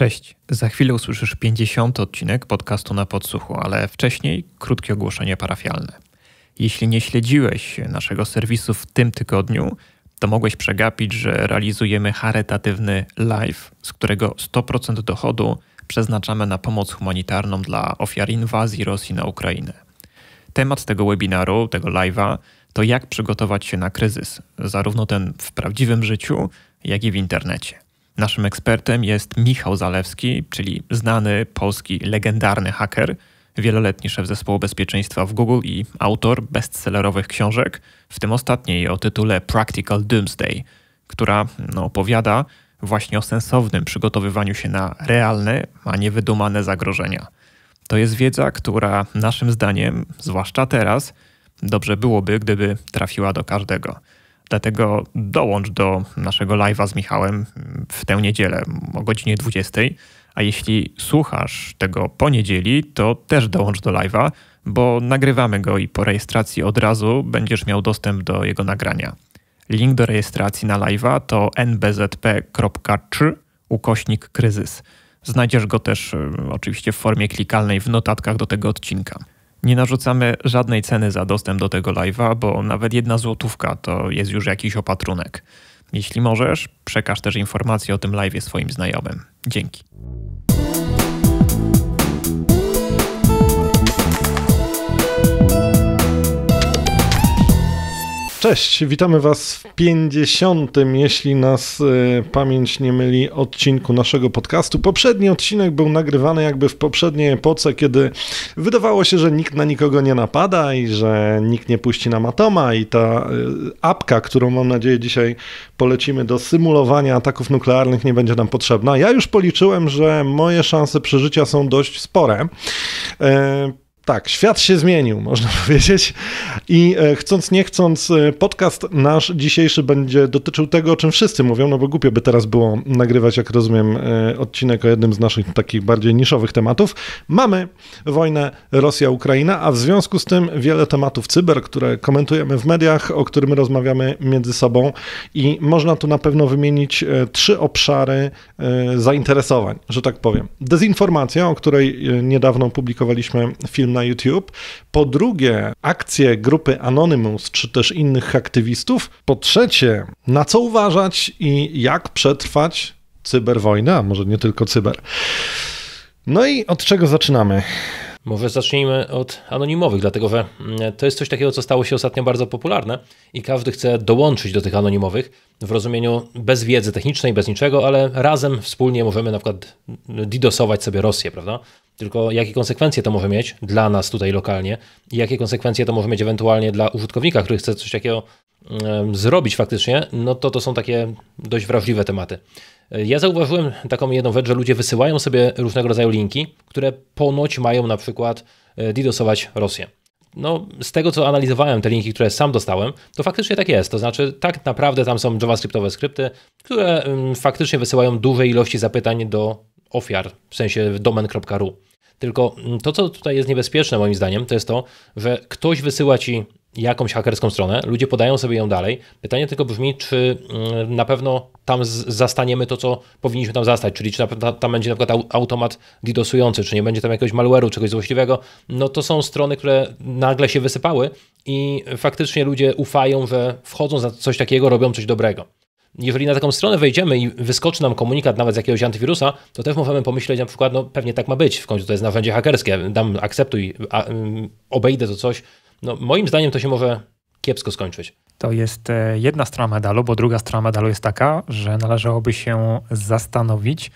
Cześć. Za chwilę usłyszysz 50 odcinek podcastu na podsłuchu, ale wcześniej krótkie ogłoszenie parafialne. Jeśli nie śledziłeś naszego serwisu w tym tygodniu, to mogłeś przegapić, że realizujemy charytatywny live, z którego 100% dochodu przeznaczamy na pomoc humanitarną dla ofiar inwazji Rosji na Ukrainę. Temat tego webinaru, tego live'a, to jak przygotować się na kryzys, zarówno ten w prawdziwym życiu, jak i w internecie. Naszym ekspertem jest Michał Zalewski, czyli znany polski legendarny haker, wieloletni szef zespołu bezpieczeństwa w Google i autor bestsellerowych książek, w tym ostatniej o tytule Practical Doomsday, która no, opowiada właśnie o sensownym przygotowywaniu się na realne, a nie wydumane zagrożenia. To jest wiedza, która naszym zdaniem, zwłaszcza teraz, dobrze byłoby, gdyby trafiła do każdego. Dlatego dołącz do naszego live'a z Michałem w tę niedzielę o godzinie 20. A jeśli słuchasz tego po niedzieli, to też dołącz do live'a, bo nagrywamy go i po rejestracji od razu będziesz miał dostęp do jego nagrania. Link do rejestracji na live'a to nbzp.3 ukośnik kryzys. Znajdziesz go też e, oczywiście w formie klikalnej w notatkach do tego odcinka. Nie narzucamy żadnej ceny za dostęp do tego live'a, bo nawet jedna złotówka to jest już jakiś opatrunek. Jeśli możesz, przekaż też informacje o tym live'ie swoim znajomym. Dzięki. Cześć, witamy Was w 50. jeśli nas y, pamięć nie myli, odcinku naszego podcastu. Poprzedni odcinek był nagrywany jakby w poprzedniej epoce, kiedy wydawało się, że nikt na nikogo nie napada i że nikt nie puści nam atoma i ta y, apka, którą mam nadzieję dzisiaj polecimy do symulowania ataków nuklearnych nie będzie nam potrzebna. Ja już policzyłem, że moje szanse przeżycia są dość spore. Y, tak, świat się zmienił, można powiedzieć. I e, chcąc, nie chcąc, e, podcast nasz dzisiejszy będzie dotyczył tego, o czym wszyscy mówią, no bo głupio by teraz było nagrywać, jak rozumiem, e, odcinek o jednym z naszych takich bardziej niszowych tematów. Mamy wojnę Rosja-Ukraina, a w związku z tym wiele tematów cyber, które komentujemy w mediach, o którym rozmawiamy między sobą i można tu na pewno wymienić trzy obszary zainteresowań, że tak powiem. Dezinformacja, o której niedawno publikowaliśmy film na na YouTube. Po drugie, akcje grupy Anonymous czy też innych aktywistów. Po trzecie, na co uważać i jak przetrwać cyberwojnę, a może nie tylko cyber. No i od czego zaczynamy? Może zacznijmy od anonimowych, dlatego że mm, to jest coś takiego, co stało się ostatnio bardzo popularne i każdy chce dołączyć do tych anonimowych w rozumieniu bez wiedzy technicznej, bez niczego, ale razem, wspólnie możemy na przykład mm, didosować sobie Rosję, prawda? Tylko jakie konsekwencje to może mieć dla nas tutaj lokalnie i jakie konsekwencje to może mieć ewentualnie dla użytkownika, który chce coś takiego zrobić faktycznie, no to to są takie dość wrażliwe tematy. E, ja zauważyłem taką jedną rzecz, że ludzie wysyłają sobie różnego rodzaju linki, które ponoć mają na przykład e, didosować Rosję. No, z tego co analizowałem, te linki, które sam dostałem, to faktycznie tak jest. To znaczy, tak naprawdę tam są JavaScriptowe skrypty, które faktycznie wysyłają duże ilości zapytań do ofiar, w sensie domen.ru. Tylko mm, to, co tutaj jest niebezpieczne moim zdaniem, to jest to, że ktoś wysyła ci jakąś hakerską stronę, ludzie podają sobie ją dalej. Pytanie tylko brzmi, czy mm, na pewno tam zastaniemy to, co powinniśmy tam zastać, czyli czy tam będzie na przykład automat didosujący, czy nie będzie tam jakiegoś malware'u, czegoś złośliwego. No to są strony, które nagle się wysypały i faktycznie ludzie ufają, że wchodzą za coś takiego, robią coś dobrego jeżeli na taką stronę wejdziemy i wyskoczy nam komunikat nawet z jakiegoś antywirusa, to też możemy pomyśleć na przykład, no pewnie tak ma być, w końcu to jest narzędzie hakerskie, dam akceptuj, a, mm, obejdę to coś. No, moim zdaniem to się może kiepsko skończyć. To jest e, jedna strona medalu, bo druga strona medalu jest taka, że należałoby się zastanowić,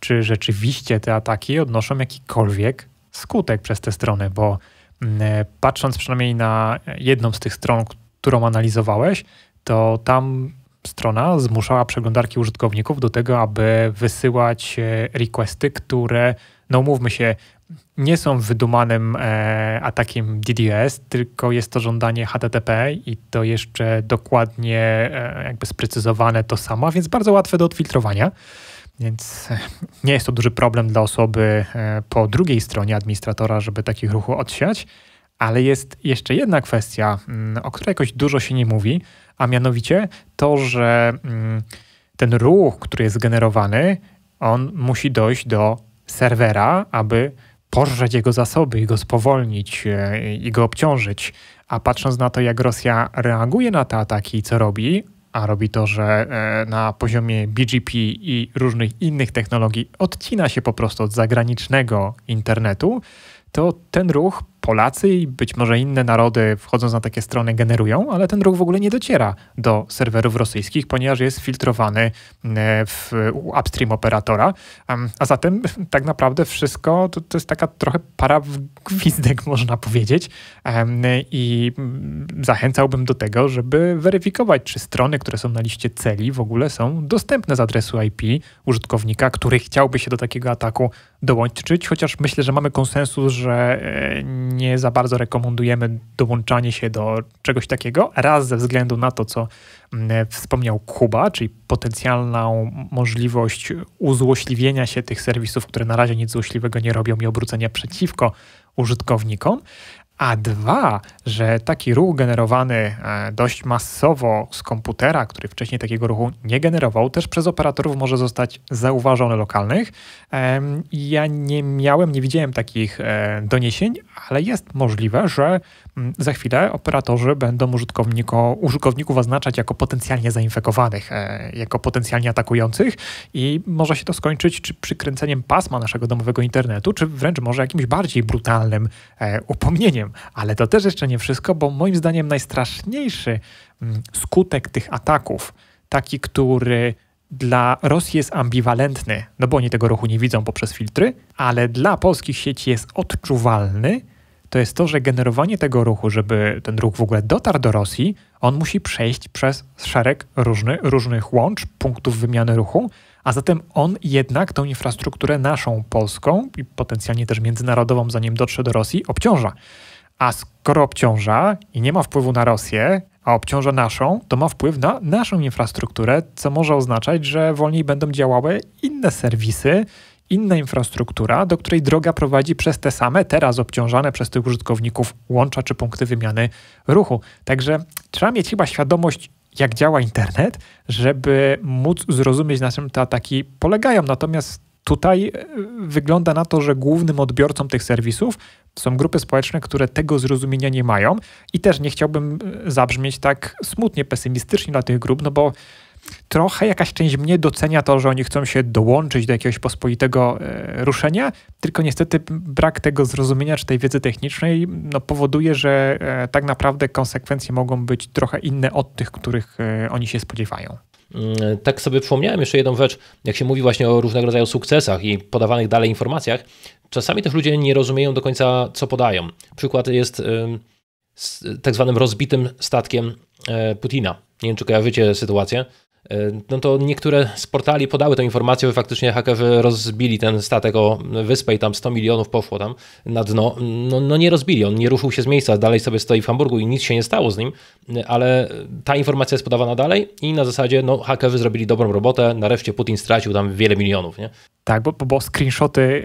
czy rzeczywiście te ataki odnoszą jakikolwiek skutek przez te strony, bo mm, e, patrząc przynajmniej na jedną z tych stron, którą analizowałeś, to tam strona zmuszała przeglądarki użytkowników do tego, aby wysyłać e, requesty, które, no mówmy się, nie są wydumanym e, atakiem DDoS, tylko jest to żądanie HTTP i to jeszcze dokładnie e, jakby sprecyzowane to samo, więc bardzo łatwe do odfiltrowania. Więc e, nie jest to duży problem dla osoby e, po drugiej stronie administratora, żeby takich ruchów odsiać. Ale jest jeszcze jedna kwestia, mm, o której jakoś dużo się nie mówi, a mianowicie to, że mm, ten ruch, który jest generowany, on musi dojść do serwera, aby pożreć jego zasoby i go spowolnić e, i go obciążyć. A patrząc na to, jak Rosja reaguje na te ataki i co robi, a robi to, że e, na poziomie BGP i różnych innych technologii odcina się po prostu od zagranicznego internetu, to ten ruch Polacy i być może inne narody, wchodząc na takie strony, generują, ale ten ruch w ogóle nie dociera do serwerów rosyjskich, ponieważ jest filtrowany mm, w upstream operatora. A zatem tak naprawdę wszystko to, to jest taka trochę para w gwizdek, można powiedzieć. I zachęcałbym do tego, żeby weryfikować, czy strony, które są na liście celi, w ogóle są dostępne z adresu IP użytkownika, który chciałby się do takiego ataku dołączyć, chociaż myślę, że mamy konsensus, że e, nie za bardzo rekomendujemy dołączanie się do czegoś takiego, raz ze względu na to, co wspomniał Kuba, czyli potencjalną możliwość uzłośliwienia się tych serwisów, które na razie nic złośliwego nie robią i obrócenia przeciwko użytkownikom a dwa, że taki ruch generowany e, dość masowo z komputera, który wcześniej takiego ruchu nie generował, też przez operatorów może zostać zauważony lokalnych. Ja nie miałem, nie widziałem takich e, doniesień, ale jest możliwe, że mm, za chwilę operatorzy będą użytkowników oznaczać jako potencjalnie zainfekowanych, e, jako potencjalnie atakujących i może się to skończyć czy przykręceniem pasma naszego domowego internetu, czy wręcz może jakimś bardziej brutalnym upomnieniem ale to też jeszcze nie wszystko, bo moim zdaniem najstraszniejszy mm, skutek tych ataków, taki, który dla Rosji jest ambiwalentny, no bo oni tego ruchu nie widzą poprzez filtry, ale dla polskich sieci jest odczuwalny, to jest to, że generowanie tego ruchu, żeby ten ruch w ogóle dotarł do Rosji, on musi przejść przez szereg różny, różnych łącz, punktów wymiany ruchu, a zatem on jednak tą infrastrukturę naszą polską i potencjalnie też międzynarodową, zanim dotrze do Rosji, obciąża. A skoro obciąża i nie ma wpływu na Rosję, a obciąża naszą, to ma wpływ na naszą infrastrukturę, co może oznaczać, że wolniej będą działały inne serwisy, inna infrastruktura, do której droga prowadzi przez te same, teraz obciążane przez tych użytkowników łącza czy punkty wymiany ruchu. Także trzeba mieć chyba świadomość, jak działa internet, żeby móc zrozumieć, na czym te ataki polegają. Natomiast Tutaj e, wygląda na to, że głównym odbiorcą tych serwisów są grupy społeczne, które tego zrozumienia nie mają i też nie chciałbym e, zabrzmieć tak smutnie, pesymistycznie dla tych grup, no bo trochę jakaś część mnie docenia to, że oni chcą się dołączyć do jakiegoś pospolitego e, ruszenia, tylko niestety brak tego zrozumienia czy tej wiedzy technicznej no, powoduje, że e, tak naprawdę konsekwencje mogą być trochę inne od tych, których e, oni się spodziewają. Mm, tak sobie przypomniałem jeszcze jedną rzecz, jak się mówi właśnie o różnego rodzaju sukcesach i podawanych dalej informacjach, czasami też ludzie nie rozumieją do końca, co podają. Przykład jest z tak zwanym rozbitym statkiem e, Putina. Nie wiem, czy kojarzycie sytuację. E, no to niektóre z portali podały tę informację, że faktycznie hakerzy rozbili ten statek o wyspę i tam 100 milionów poszło tam na dno. No, no, nie rozbili, on nie ruszył się z miejsca, dalej sobie stoi w Hamburgu i nic się nie stało z nim, e, ale ta informacja jest podawana dalej i na zasadzie no hakerzy zrobili dobrą robotę, nareszcie Putin stracił tam wiele milionów, nie? Tak, bo, bo screenshoty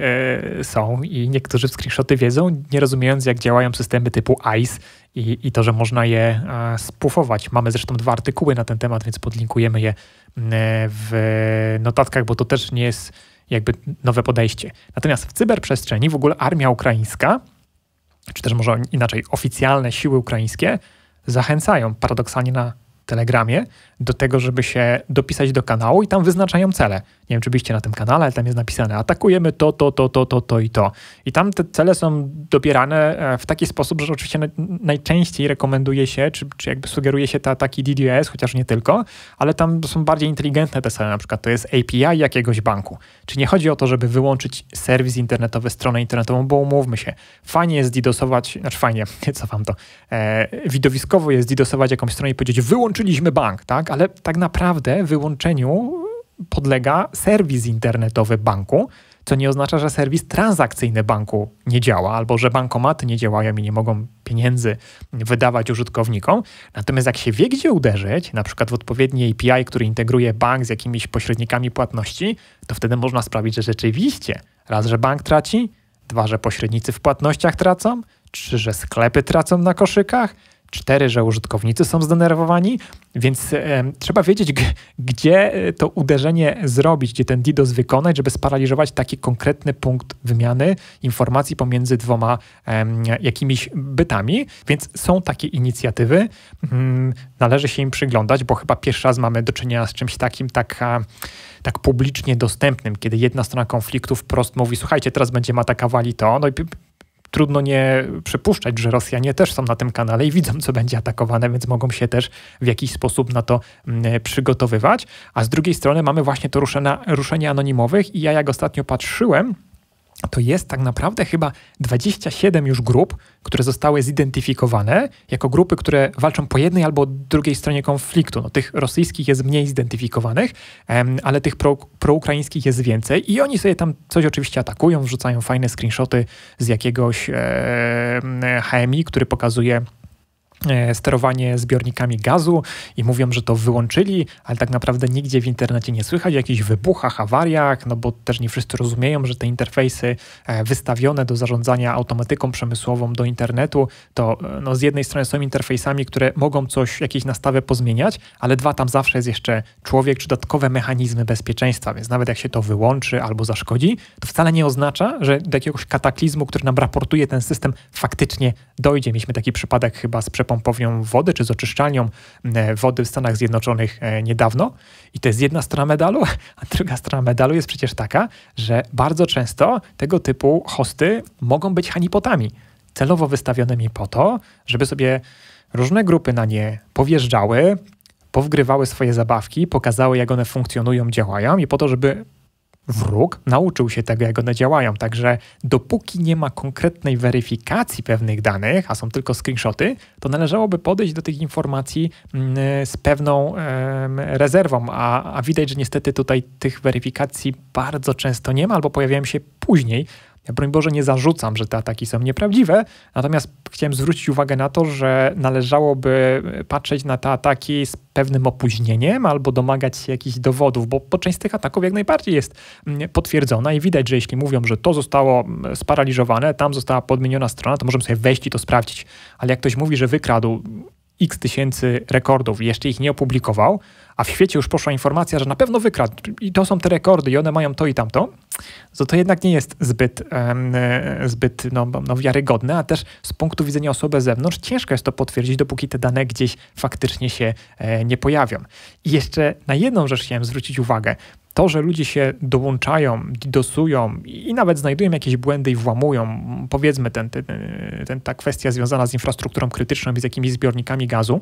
e, są i niektórzy screenshoty wiedzą, nie rozumiejąc jak działają systemy typu ICE i, i to, że można je e, spufować. Mamy zresztą dwa artykuły na ten temat, więc podlinkujemy je mm, e, w notatkach, bo to też nie jest jakby nowe podejście. Natomiast w cyberprzestrzeni w ogóle armia ukraińska, czy też może inaczej oficjalne siły ukraińskie, zachęcają paradoksalnie na Telegramie do tego, żeby się dopisać do kanału i tam wyznaczają cele. Nie wiem, czy byście na tym kanale, ale tam jest napisane: atakujemy to, to, to, to, to, to i to. I tam te cele są dobierane e, w taki sposób, że oczywiście najczęściej rekomenduje się, czy, czy jakby sugeruje się te ataki DDoS, chociaż nie tylko, ale tam są bardziej inteligentne te cele. Na przykład to jest API jakiegoś banku. Czy nie chodzi o to, żeby wyłączyć serwis internetowy, stronę internetową, bo umówmy się, fajnie jest didosować, znaczy fajnie, co wam to, e, widowiskowo jest didosować jakąś stronę i powiedzieć, wyłączyliśmy bank, tak? Ale tak naprawdę wyłączeniu podlega serwis internetowy banku, co nie oznacza, że serwis transakcyjny banku nie działa, albo że bankomaty nie działają i nie mogą pieniędzy wydawać użytkownikom. Natomiast jak się wie, gdzie uderzyć, na przykład w odpowiedni API, który integruje bank z jakimiś pośrednikami płatności, to wtedy można sprawić, że rzeczywiście raz, że bank traci, dwa, że pośrednicy w płatnościach tracą, trzy, że sklepy tracą na koszykach, 4, że użytkownicy są zdenerwowani, więc e, trzeba wiedzieć, gdzie e, to uderzenie zrobić, gdzie ten DDoS wykonać, żeby sparaliżować taki konkretny punkt wymiany informacji pomiędzy dwoma jakimiś bytami. Więc są takie inicjatywy, mm, należy się im przyglądać, bo chyba pierwszy raz mamy do czynienia z czymś takim, tak tak publicznie dostępnym, kiedy jedna strona konfliktu wprost mówi, słuchajcie, teraz będzie atakowali to, no i trudno nie przypuszczać, że Rosjanie też są na tym kanale i widzą, co będzie atakowane, więc mogą się też w jakiś sposób na to mm, przygotowywać. A z drugiej strony mamy właśnie to ruszenie anonimowych i ja jak ostatnio patrzyłem, to jest tak naprawdę chyba 27 już grup, które zostały zidentyfikowane jako grupy, które walczą po jednej albo drugiej stronie konfliktu. No, tych rosyjskich jest mniej zidentyfikowanych, em, ale tych pro, proukraińskich jest więcej i oni sobie tam coś oczywiście atakują, wrzucają fajne screenshoty z jakiegoś e, HMI, który pokazuje E, sterowanie zbiornikami gazu i mówią, że to wyłączyli, ale tak naprawdę nigdzie w internecie nie słychać o jakichś wybuchach, awariach, no bo też nie wszyscy rozumieją, że te interfejsy e, wystawione do zarządzania automatyką przemysłową do internetu, to e, no, z jednej strony są interfejsami, które mogą coś, jakieś nastawy pozmieniać, ale dwa, tam zawsze jest jeszcze człowiek czy dodatkowe mechanizmy bezpieczeństwa, więc nawet jak się to wyłączy albo zaszkodzi, to wcale nie oznacza, że do jakiegoś kataklizmu, który nam raportuje ten system, faktycznie dojdzie. Mieliśmy taki przypadek chyba z przepomnieniem pompowią wody, czy z oczyszczalnią e, wody w Stanach Zjednoczonych e, niedawno. I to jest jedna strona medalu, a druga strona medalu jest przecież taka, że bardzo często tego typu hosty mogą być hanipotami, celowo wystawionymi po to, żeby sobie różne grupy na nie powjeżdżały, powgrywały swoje zabawki, pokazały jak one funkcjonują, działają i po to, żeby wróg nauczył się tego, jak one działają. Także dopóki nie ma konkretnej weryfikacji pewnych danych, a są tylko screenshoty, to należałoby podejść do tych informacji mm, z pewną rezerwą, a, a widać, że niestety tutaj tych weryfikacji bardzo często nie ma albo pojawiają się później. Ja broń Boże nie zarzucam, że te ataki są nieprawdziwe, natomiast chciałem zwrócić uwagę na to, że należałoby e, patrzeć na te ataki z pewnym opóźnieniem albo domagać się jakichś dowodów, bo, bo część z tych ataków jak najbardziej jest mm, potwierdzona i widać, że jeśli mówią, że to zostało mm, sparaliżowane, tam została podmieniona strona, to możemy sobie wejść i to sprawdzić. Ale jak ktoś mówi, że wykradł x tysięcy rekordów i jeszcze ich nie opublikował, a w świecie już poszła informacja, że na pewno wykradł i to są te rekordy i one mają to i tamto, to to jednak nie jest zbyt, e, zbyt no, no, wiarygodne, a też z punktu widzenia osoby z zewnątrz ciężko jest to potwierdzić, dopóki te dane gdzieś faktycznie się e, nie pojawią. I jeszcze na jedną rzecz chciałem zwrócić uwagę to, że ludzie się dołączają, dosują i nawet znajdują jakieś błędy i włamują, powiedzmy, ten, ten, ten, ta kwestia związana z infrastrukturą krytyczną i z jakimiś zbiornikami gazu,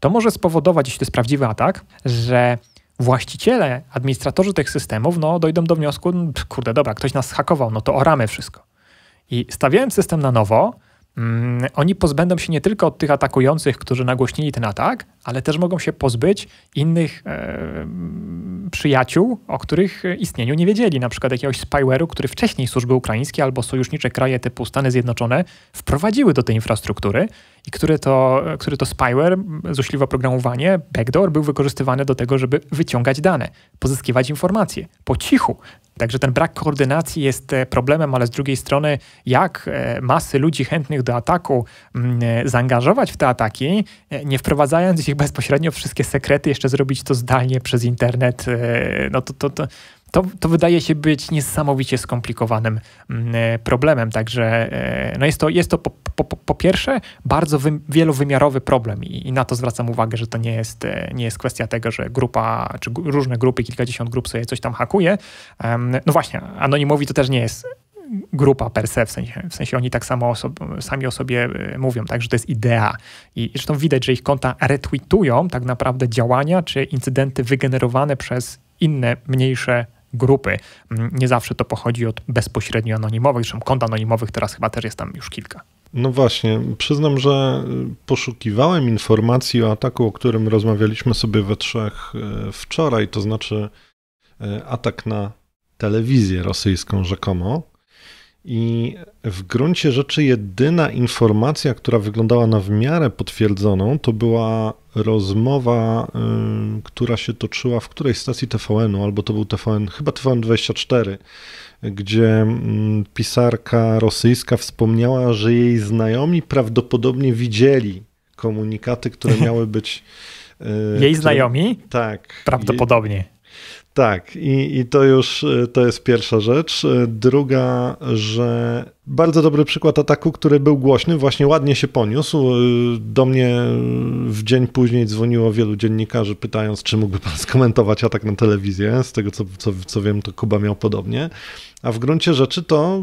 to może spowodować, jeśli to jest prawdziwy atak, że właściciele, administratorzy tych systemów no, dojdą do wniosku, kurde, dobra, ktoś nas hakował, no to oramy wszystko. I stawiałem system na nowo, Mm, oni pozbędą się nie tylko od tych atakujących, którzy nagłośnili ten atak, ale też mogą się pozbyć innych e, mm, przyjaciół, o których istnieniu nie wiedzieli, na przykład jakiegoś spyware'u, który wcześniej służby ukraińskie albo sojusznicze kraje typu Stany Zjednoczone wprowadziły do tej infrastruktury i który to, który to spyware, złośliwe oprogramowanie, backdoor, był wykorzystywany do tego, żeby wyciągać dane, pozyskiwać informacje po cichu. Także ten brak koordynacji jest e, problemem, ale z drugiej strony, jak e, masy ludzi chętnych do ataku mm, e, zaangażować w te ataki, nie wprowadzając ich bezpośrednio w wszystkie sekrety, jeszcze zrobić to zdalnie przez internet, no to, to, to, to, to wydaje się być niesamowicie skomplikowanym mm, e, problemem, także e, no jest to, jest to po, po, po pierwsze bardzo wy, wielowymiarowy problem I, i, na to zwracam uwagę, że to nie jest, e, nie jest kwestia tego, że grupa, czy różne grupy, kilkadziesiąt grup sobie coś tam hakuje. No właśnie, anonimowi to też nie jest grupa per se, w sensie, w sensie oni tak samo sami o sobie mówią, także to jest idea. I zresztą widać, że ich konta retweetują tak naprawdę działania czy incydenty wygenerowane przez inne mniejsze grupy. Mm, nie zawsze to pochodzi od bezpośrednio anonimowych, zresztą kont anonimowych teraz chyba też jest tam już kilka. No właśnie, przyznam, że poszukiwałem informacji o ataku, o którym rozmawialiśmy sobie we trzech e, wczoraj, to znaczy e, atak na telewizję rosyjską rzekomo. I w gruncie rzeczy jedyna informacja, która wyglądała na w miarę potwierdzoną, to była rozmowa, y, która się toczyła w której stacji TVN-u, albo to był TVN, chyba TVN24, gdzie mm, pisarka rosyjska wspomniała, że jej znajomi prawdopodobnie widzieli komunikaty, które miały być. Y, jej znajomi? Tak. Prawdopodobnie. Tak, i, i to już y, to jest pierwsza rzecz. Y, druga, że bardzo dobry przykład ataku, który był głośny, właśnie ładnie się poniósł. Y, do mnie w dzień później dzwoniło wielu dziennikarzy, pytając, czy mógłby pan skomentować atak na telewizję. Z tego, co, co, co wiem, to Kuba miał podobnie. A w gruncie rzeczy to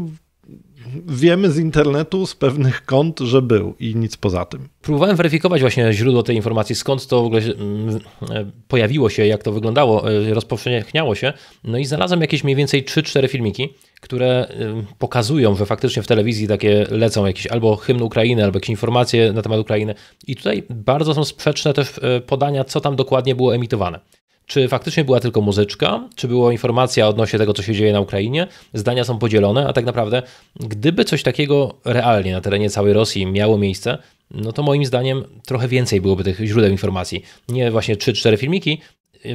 wiemy z internetu, z pewnych kont, że był i nic poza tym. Próbowałem weryfikować właśnie źródło tej informacji, skąd to w ogóle mm, e, pojawiło się, jak to wyglądało, e, rozpowszechniało się. No i znalazłem jakieś mniej więcej 3-4 filmiki, które e, pokazują, że faktycznie w telewizji takie lecą jakieś albo hymn Ukrainy, albo jakieś informacje na temat Ukrainy. I tutaj bardzo są sprzeczne też podania, co tam dokładnie było emitowane. Czy faktycznie była tylko muzyczka, czy była informacja odnośnie tego, co się dzieje na Ukrainie? Zdania są podzielone, a tak naprawdę, gdyby coś takiego realnie na terenie całej Rosji miało miejsce, no to moim zdaniem trochę więcej byłoby tych źródeł informacji. Nie właśnie 3-4 filmiki,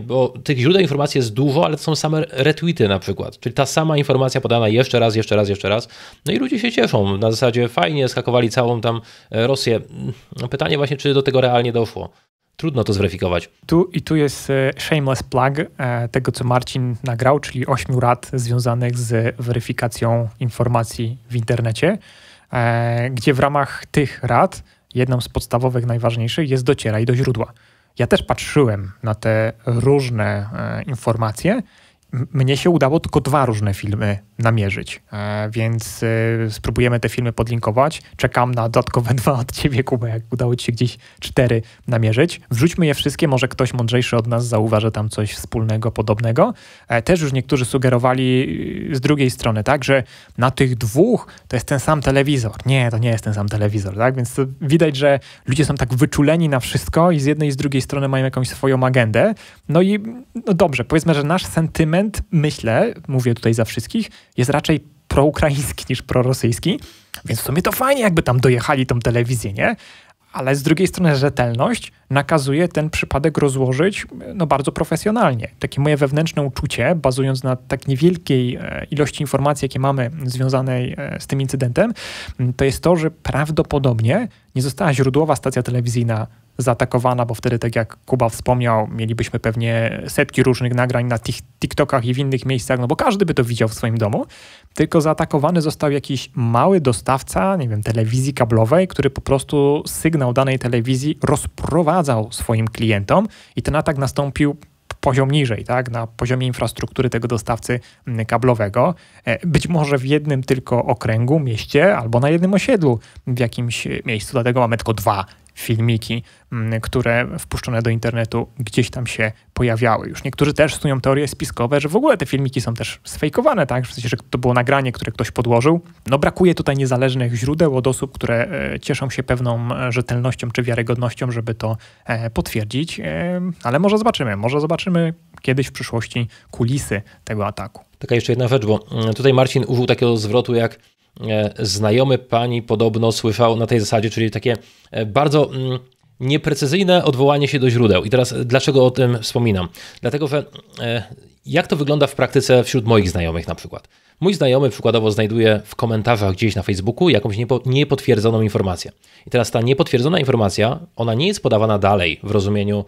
bo tych źródeł informacji jest dużo, ale to są same retweety na przykład, czyli ta sama informacja podana jeszcze raz, jeszcze raz, jeszcze raz. No i ludzie się cieszą, na zasadzie fajnie skakowali całą tam e, Rosję. No pytanie właśnie, czy do tego realnie doszło trudno to zweryfikować. Tu i tu jest e, shameless plug e, tego, co Marcin nagrał, czyli ośmiu rad związanych z weryfikacją informacji w internecie, e, gdzie w ramach tych rad jedną z podstawowych, najważniejszych jest docieraj do źródła. Ja też patrzyłem na te różne informacje mnie się udało tylko dwa różne filmy namierzyć, e, więc e, spróbujemy te filmy podlinkować. Czekam na dodatkowe dwa od ciebie, Kuba, jak udało ci się gdzieś cztery namierzyć. Wrzućmy je wszystkie, może ktoś mądrzejszy od nas zauważy tam coś wspólnego, podobnego. E, też już niektórzy sugerowali z drugiej strony, tak, że na tych dwóch to jest ten sam telewizor. Nie, to nie jest ten sam telewizor, tak, więc widać, że ludzie są tak wyczuleni na wszystko i z jednej i z drugiej strony mają jakąś swoją agendę. No i no dobrze, powiedzmy, że nasz sentyment myślę, mówię tutaj za wszystkich, jest raczej proukraiński niż prorosyjski, więc w sumie to fajnie, jakby tam dojechali tą telewizję, nie? Ale z drugiej strony rzetelność nakazuje ten przypadek rozłożyć no, bardzo profesjonalnie. Takie moje wewnętrzne uczucie, bazując na tak niewielkiej e, ilości informacji, jakie mamy związanej e, z tym incydentem, to jest to, że prawdopodobnie nie została źródłowa stacja telewizyjna zaatakowana, bo wtedy, tak jak Kuba wspomniał, mielibyśmy pewnie setki różnych nagrań na tych TikTokach i w innych miejscach, no bo każdy by to widział w swoim domu, tylko zaatakowany został jakiś mały dostawca, nie wiem, telewizji kablowej, który po prostu sygnał danej telewizji rozprowadzał swoim klientom i ten atak nastąpił poziom niżej, tak, na poziomie infrastruktury tego dostawcy kablowego. E, być może w jednym tylko okręgu, mieście albo na jednym osiedlu w jakimś e, miejscu, dlatego mamy tylko dwa filmiki, mm, które wpuszczone do internetu gdzieś tam się pojawiały. Już niektórzy też stują teorie spiskowe, że w ogóle te filmiki są też sfejkowane, tak? W sensie, że to było nagranie, które ktoś podłożył. No brakuje tutaj niezależnych źródeł od osób, które e, cieszą się pewną e, rzetelnością czy wiarygodnością, żeby to e, potwierdzić, ale może zobaczymy. Może zobaczymy kiedyś w przyszłości kulisy tego ataku. Taka jeszcze jedna rzecz, bo mm, tutaj Marcin użył takiego zwrotu jak E, znajomy pani podobno słyszał na tej zasadzie, czyli takie e, bardzo mm, nieprecyzyjne odwołanie się do źródeł. I teraz e, dlaczego o tym wspominam? Dlatego, że jak to wygląda w praktyce wśród moich znajomych na przykład. Mój znajomy przykładowo znajduje w komentarzach gdzieś na Facebooku jakąś niepo, niepotwierdzoną informację. I teraz ta niepotwierdzona informacja, ona nie jest podawana dalej w rozumieniu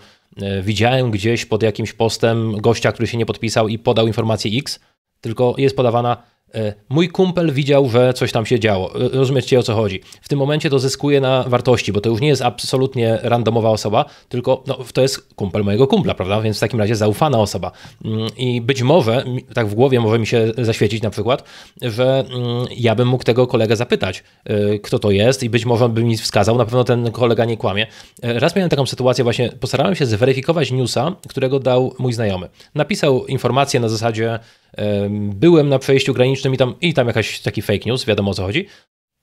widziałem gdzieś pod jakimś postem gościa, który się nie podpisał i podał informację X, tylko jest podawana E, mój kumpel widział, że coś tam się działo. E, rozumiecie o co chodzi. W tym momencie to zyskuje na wartości, bo to już nie jest absolutnie randomowa osoba, tylko no, to jest kumpel mojego kumpla, prawda? Więc w takim razie zaufana osoba. Mm, I być może, tak w głowie może mi się zaświecić na przykład, że mm, ja bym mógł tego kolegę zapytać, e, kto to jest i być może on by mi wskazał, na pewno ten kolega nie kłamie. Raz miałem taką sytuację właśnie, postarałem się zweryfikować newsa, którego dał mój znajomy. Napisał informację na zasadzie, byłem na przejściu granicznym i tam, i tam jakaś taki fake news, wiadomo o co chodzi.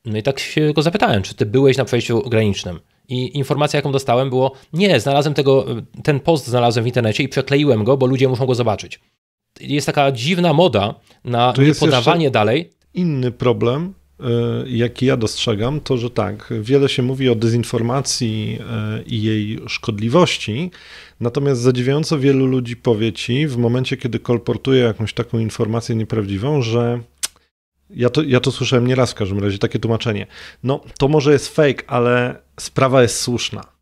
No i tak się go zapytałem, czy ty byłeś na przejściu granicznym? I informacja, jaką dostałem, było: Nie, znalazłem tego, e, ten post znalazłem w internecie i przekleiłem go, bo ludzie muszą go zobaczyć. Jest taka dziwna moda na podawanie dalej. Inny problem, e, jaki ja dostrzegam, to że tak, wiele się mówi o dezinformacji e, i jej szkodliwości, Natomiast zadziwiająco wielu ludzi powie ci w momencie, kiedy kolportuje jakąś taką informację nieprawdziwą, że ja to, ja to słyszałem nieraz w każdym razie, takie tłumaczenie. No, to może jest fake, ale sprawa jest słuszna.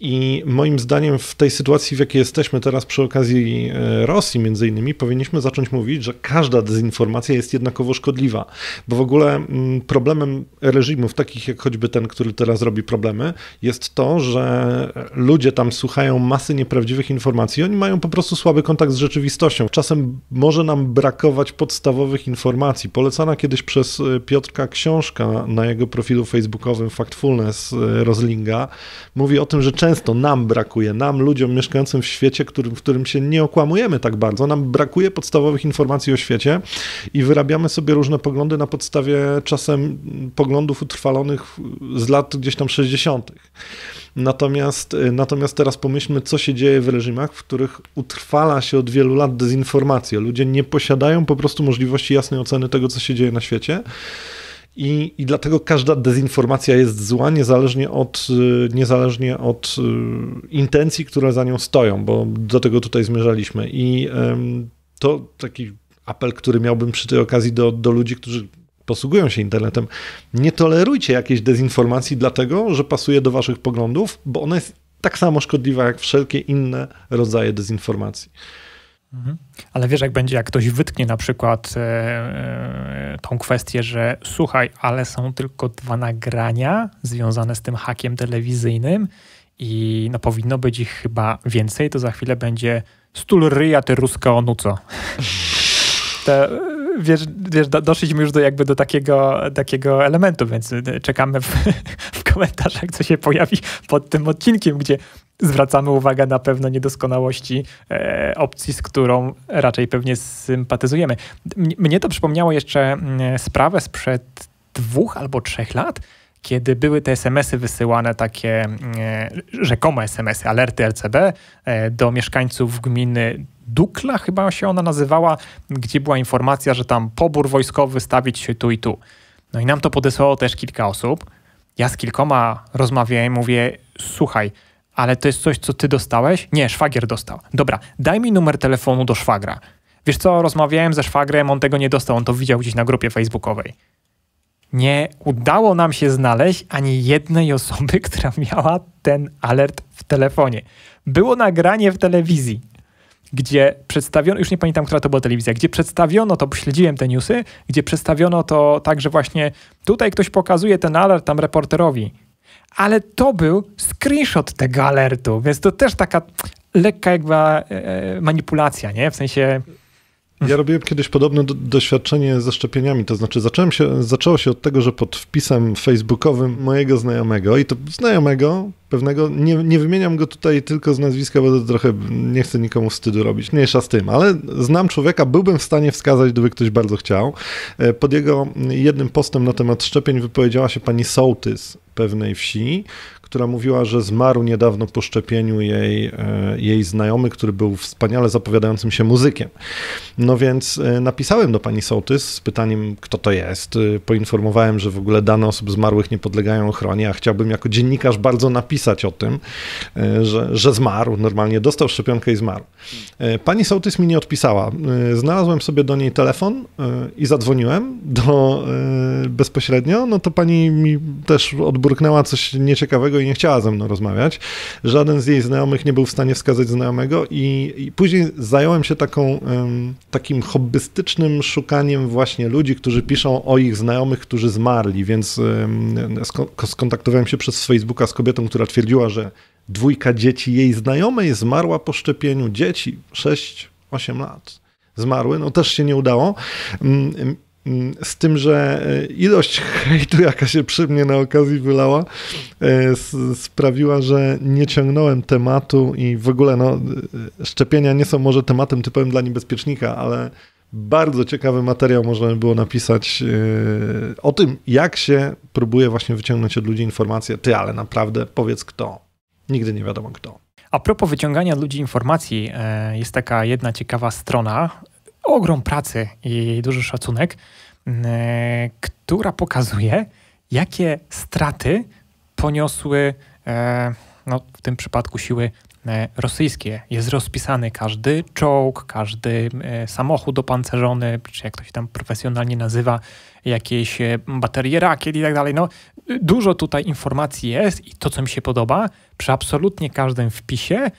I moim zdaniem w tej sytuacji, w jakiej jesteśmy teraz przy okazji e, Rosji między innymi, powinniśmy zacząć mówić, że każda dezinformacja jest jednakowo szkodliwa, bo w ogóle mm, problemem reżimów takich jak choćby ten, który teraz robi problemy, jest to, że ludzie tam słuchają masy nieprawdziwych informacji, oni mają po prostu słaby kontakt z rzeczywistością. Czasem może nam brakować podstawowych informacji. Polecana kiedyś przez e, Piotrka książka na jego profilu facebookowym Factfulness e, Rozlinga mówi o tym, że często nam brakuje, nam, ludziom mieszkającym w świecie, którym, w którym się nie okłamujemy tak bardzo, nam brakuje podstawowych informacji o świecie i wyrabiamy sobie różne poglądy na podstawie czasem poglądów utrwalonych z lat gdzieś tam 60. Natomiast, y, natomiast teraz pomyślmy, co się dzieje w reżimach, w których utrwala się od wielu lat dezinformację. Ludzie nie posiadają po prostu możliwości jasnej oceny tego, co się dzieje na świecie. I, I dlatego każda dezinformacja jest zła, niezależnie od, y, niezależnie od y, intencji, które za nią stoją, bo do tego tutaj zmierzaliśmy. I to taki apel, który miałbym przy tej okazji do, do ludzi, którzy posługują się internetem. Nie tolerujcie jakiejś dezinformacji, dlatego że pasuje do waszych poglądów, bo ona jest tak samo szkodliwa jak wszelkie inne rodzaje dezinformacji. Mhm. Ale wiesz, jak będzie, jak ktoś wytknie na przykład e, e, tą kwestię, że słuchaj, ale są tylko dwa nagrania związane z tym hakiem telewizyjnym i no powinno być ich chyba więcej, to za chwilę będzie stul ryja ty ruska onuco. to, wiesz, wiesz do, doszliśmy już do jakby do takiego, takiego elementu, więc e, czekamy w, w komentarzach, co się pojawi pod tym odcinkiem, gdzie zwracamy uwagę na pewne niedoskonałości e, opcji, z którą raczej pewnie sympatyzujemy. Mnie to przypomniało jeszcze sprawę sprzed dwóch albo trzech lat, kiedy były te SMS-y wysyłane, takie e, rzekome SMS-y, alerty LCB e, do mieszkańców gminy Dukla, chyba się ona nazywała, gdzie była informacja, że tam pobór wojskowy stawić się tu i tu. No i nam to podesłało też kilka osób. Ja z kilkoma rozmawiałem, mówię, słuchaj, ale to jest coś, co ty dostałeś? Nie, szwagier dostał. Dobra, daj mi numer telefonu do szwagra. Wiesz co, rozmawiałem ze szwagrem, on tego nie dostał, on to widział gdzieś na grupie facebookowej. Nie udało nam się znaleźć ani jednej osoby, która miała ten alert w telefonie. Było nagranie w telewizji, gdzie przedstawiono, już nie pamiętam, która to była telewizja, gdzie przedstawiono to, śledziłem te newsy, gdzie przedstawiono to tak, że właśnie tutaj ktoś pokazuje ten alert tam reporterowi ale to był screenshot tego alertu, więc to też taka lekka jakby e, e, manipulacja, nie? W sensie ja robiłem kiedyś podobne do, doświadczenie ze szczepieniami, to znaczy zacząłem się, zaczęło się od tego, że pod wpisem facebookowym mojego znajomego i to znajomego pewnego, nie, nie wymieniam go tutaj tylko z nazwiska, bo to trochę nie chcę nikomu wstydu robić, mniejsza z tym, ale znam człowieka, byłbym w stanie wskazać, gdyby ktoś bardzo chciał. E, pod jego jednym postem na temat szczepień wypowiedziała się pani Sołtys pewnej wsi, która mówiła, że zmarł niedawno po szczepieniu jej, e, jej znajomy, który był wspaniale zapowiadającym się muzykiem. No więc e, napisałem do pani Sołtys z pytaniem, kto to jest. E, poinformowałem, że w ogóle dane osób zmarłych nie podlegają ochronie, a chciałbym jako dziennikarz bardzo napisać o tym, że, że zmarł, normalnie dostał szczepionkę i zmarł. Pani Sołtys mi nie odpisała. Znalazłem sobie do niej telefon i zadzwoniłem do bezpośrednio, no to pani mi też odburknęła coś nieciekawego i nie chciała ze mną rozmawiać. Żaden z jej znajomych nie był w stanie wskazać znajomego i, i później zająłem się taką, takim hobbystycznym szukaniem właśnie ludzi, którzy piszą o ich znajomych, którzy zmarli, więc skontaktowałem się przez Facebooka z kobietą, która twierdziła, że dwójka dzieci jej znajomej zmarła po szczepieniu. Dzieci 6-8 lat zmarły, no też się nie udało. Mm, z tym, że e, ilość hejtu, jaka się przy mnie na okazji wylała, e, sprawiła, że nie ciągnąłem tematu i w ogóle no, e, szczepienia nie są może tematem typowym dla niebezpiecznika, ale bardzo ciekawy materiał można było napisać o tym, jak się próbuje właśnie wyciągnąć od ludzi informacje. Ty, ale naprawdę powiedz kto. Nigdy nie wiadomo kto. A propos wyciągania ludzi informacji, jest taka jedna ciekawa strona, ogrom pracy i duży szacunek, mm, e, która pokazuje, jakie straty poniosły e, no, w tym przypadku siły e, rosyjskie. Jest rozpisany każdy czołg, każdy samochód opancerzony, czy jak to się tam profesjonalnie nazywa, jakieś baterie rakiet i tak dalej. No, dużo tutaj informacji jest i to, co mi się podoba, przy absolutnie każdym wpisie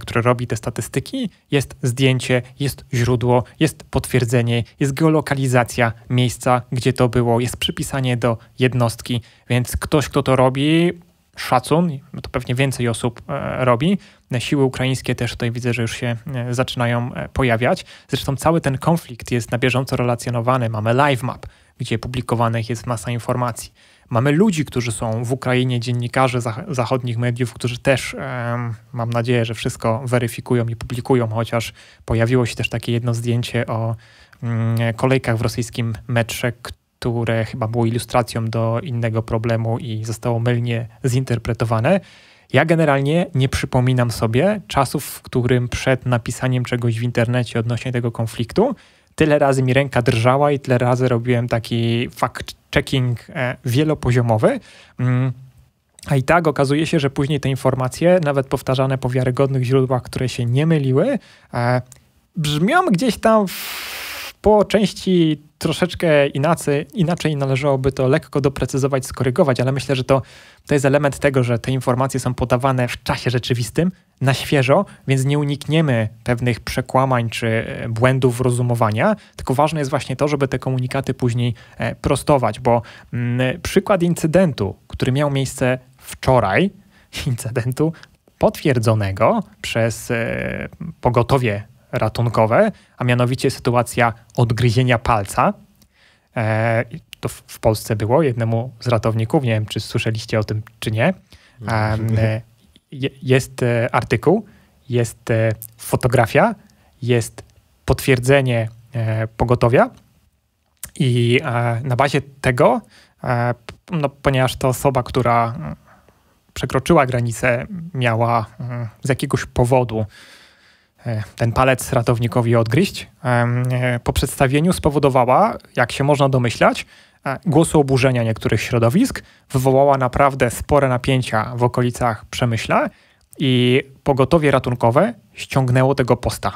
który robi te statystyki, jest zdjęcie, jest źródło, jest potwierdzenie, jest geolokalizacja miejsca, gdzie to było, jest przypisanie do jednostki, więc ktoś, kto to robi, szacun, to pewnie więcej osób e, robi. Siły ukraińskie też tutaj widzę, że już się e, zaczynają e, pojawiać. Zresztą cały ten konflikt jest na bieżąco relacjonowany. Mamy live map, gdzie publikowanych jest masa informacji. Mamy ludzi, którzy są w Ukrainie, dziennikarze zach zachodnich mediów, którzy też e, mam nadzieję, że wszystko weryfikują i publikują, chociaż pojawiło się też takie jedno zdjęcie o mm, kolejkach w rosyjskim metrze, które chyba było ilustracją do innego problemu i zostało mylnie zinterpretowane. Ja generalnie nie przypominam sobie czasów, w którym przed napisaniem czegoś w internecie odnośnie tego konfliktu Tyle razy mi ręka drżała i tyle razy robiłem taki fact-checking e, wielopoziomowy. Mm. A i tak okazuje się, że później te informacje, nawet powtarzane po wiarygodnych źródłach, które się nie myliły, e, brzmią gdzieś tam po części troszeczkę inaczej, inaczej należałoby to lekko doprecyzować, skorygować, ale myślę, że to, to jest element tego, że te informacje są podawane w czasie rzeczywistym, na świeżo, więc nie unikniemy pewnych przekłamań czy e, błędów rozumowania, tylko ważne jest właśnie to, żeby te komunikaty później e, prostować, bo mm, przykład incydentu, który miał miejsce wczoraj, incydentu potwierdzonego przez e, pogotowie ratunkowe, a mianowicie sytuacja odgryzienia palca. E, to w, w Polsce było jednemu z ratowników, nie wiem czy słyszeliście o tym czy nie. No. E, jest e, artykuł, jest e, fotografia, jest potwierdzenie e, pogotowia i na bazie tego, no, ponieważ to osoba, która mm, przekroczyła granicę, miała mm, z jakiegoś powodu E, ten palec ratownikowi odgryźć, e, po przedstawieniu spowodowała, jak się można domyślać, e, głosu oburzenia niektórych środowisk, wywołała naprawdę spore napięcia w okolicach Przemyśla i pogotowie ratunkowe ściągnęło tego posta,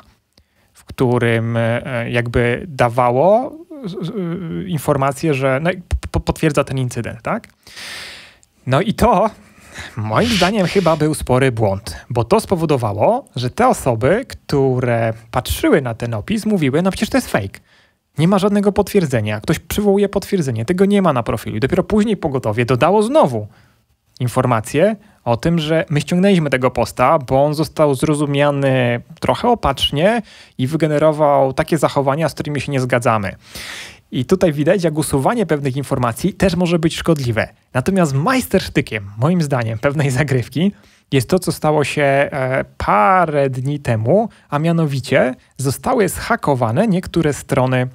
w którym jakby dawało informację, że no, potwierdza ten incydent, tak? No i to Moim zdaniem chyba był spory błąd, bo to spowodowało, że te osoby, które patrzyły na ten opis, mówiły, no przecież to jest fake. Nie ma żadnego potwierdzenia. Ktoś przywołuje potwierdzenie, tego nie ma na profilu. I dopiero później pogotowie dodało znowu informację o tym, że my ściągnęliśmy tego posta, bo on został zrozumiany trochę opacznie i wygenerował takie zachowania, z którymi się nie zgadzamy. I tutaj widać, jak usuwanie pewnych informacji też może być szkodliwe. Natomiast majstersztykiem, moim zdaniem, pewnej zagrywki jest to, co stało się e, parę dni temu, a mianowicie zostały zhakowane niektóre strony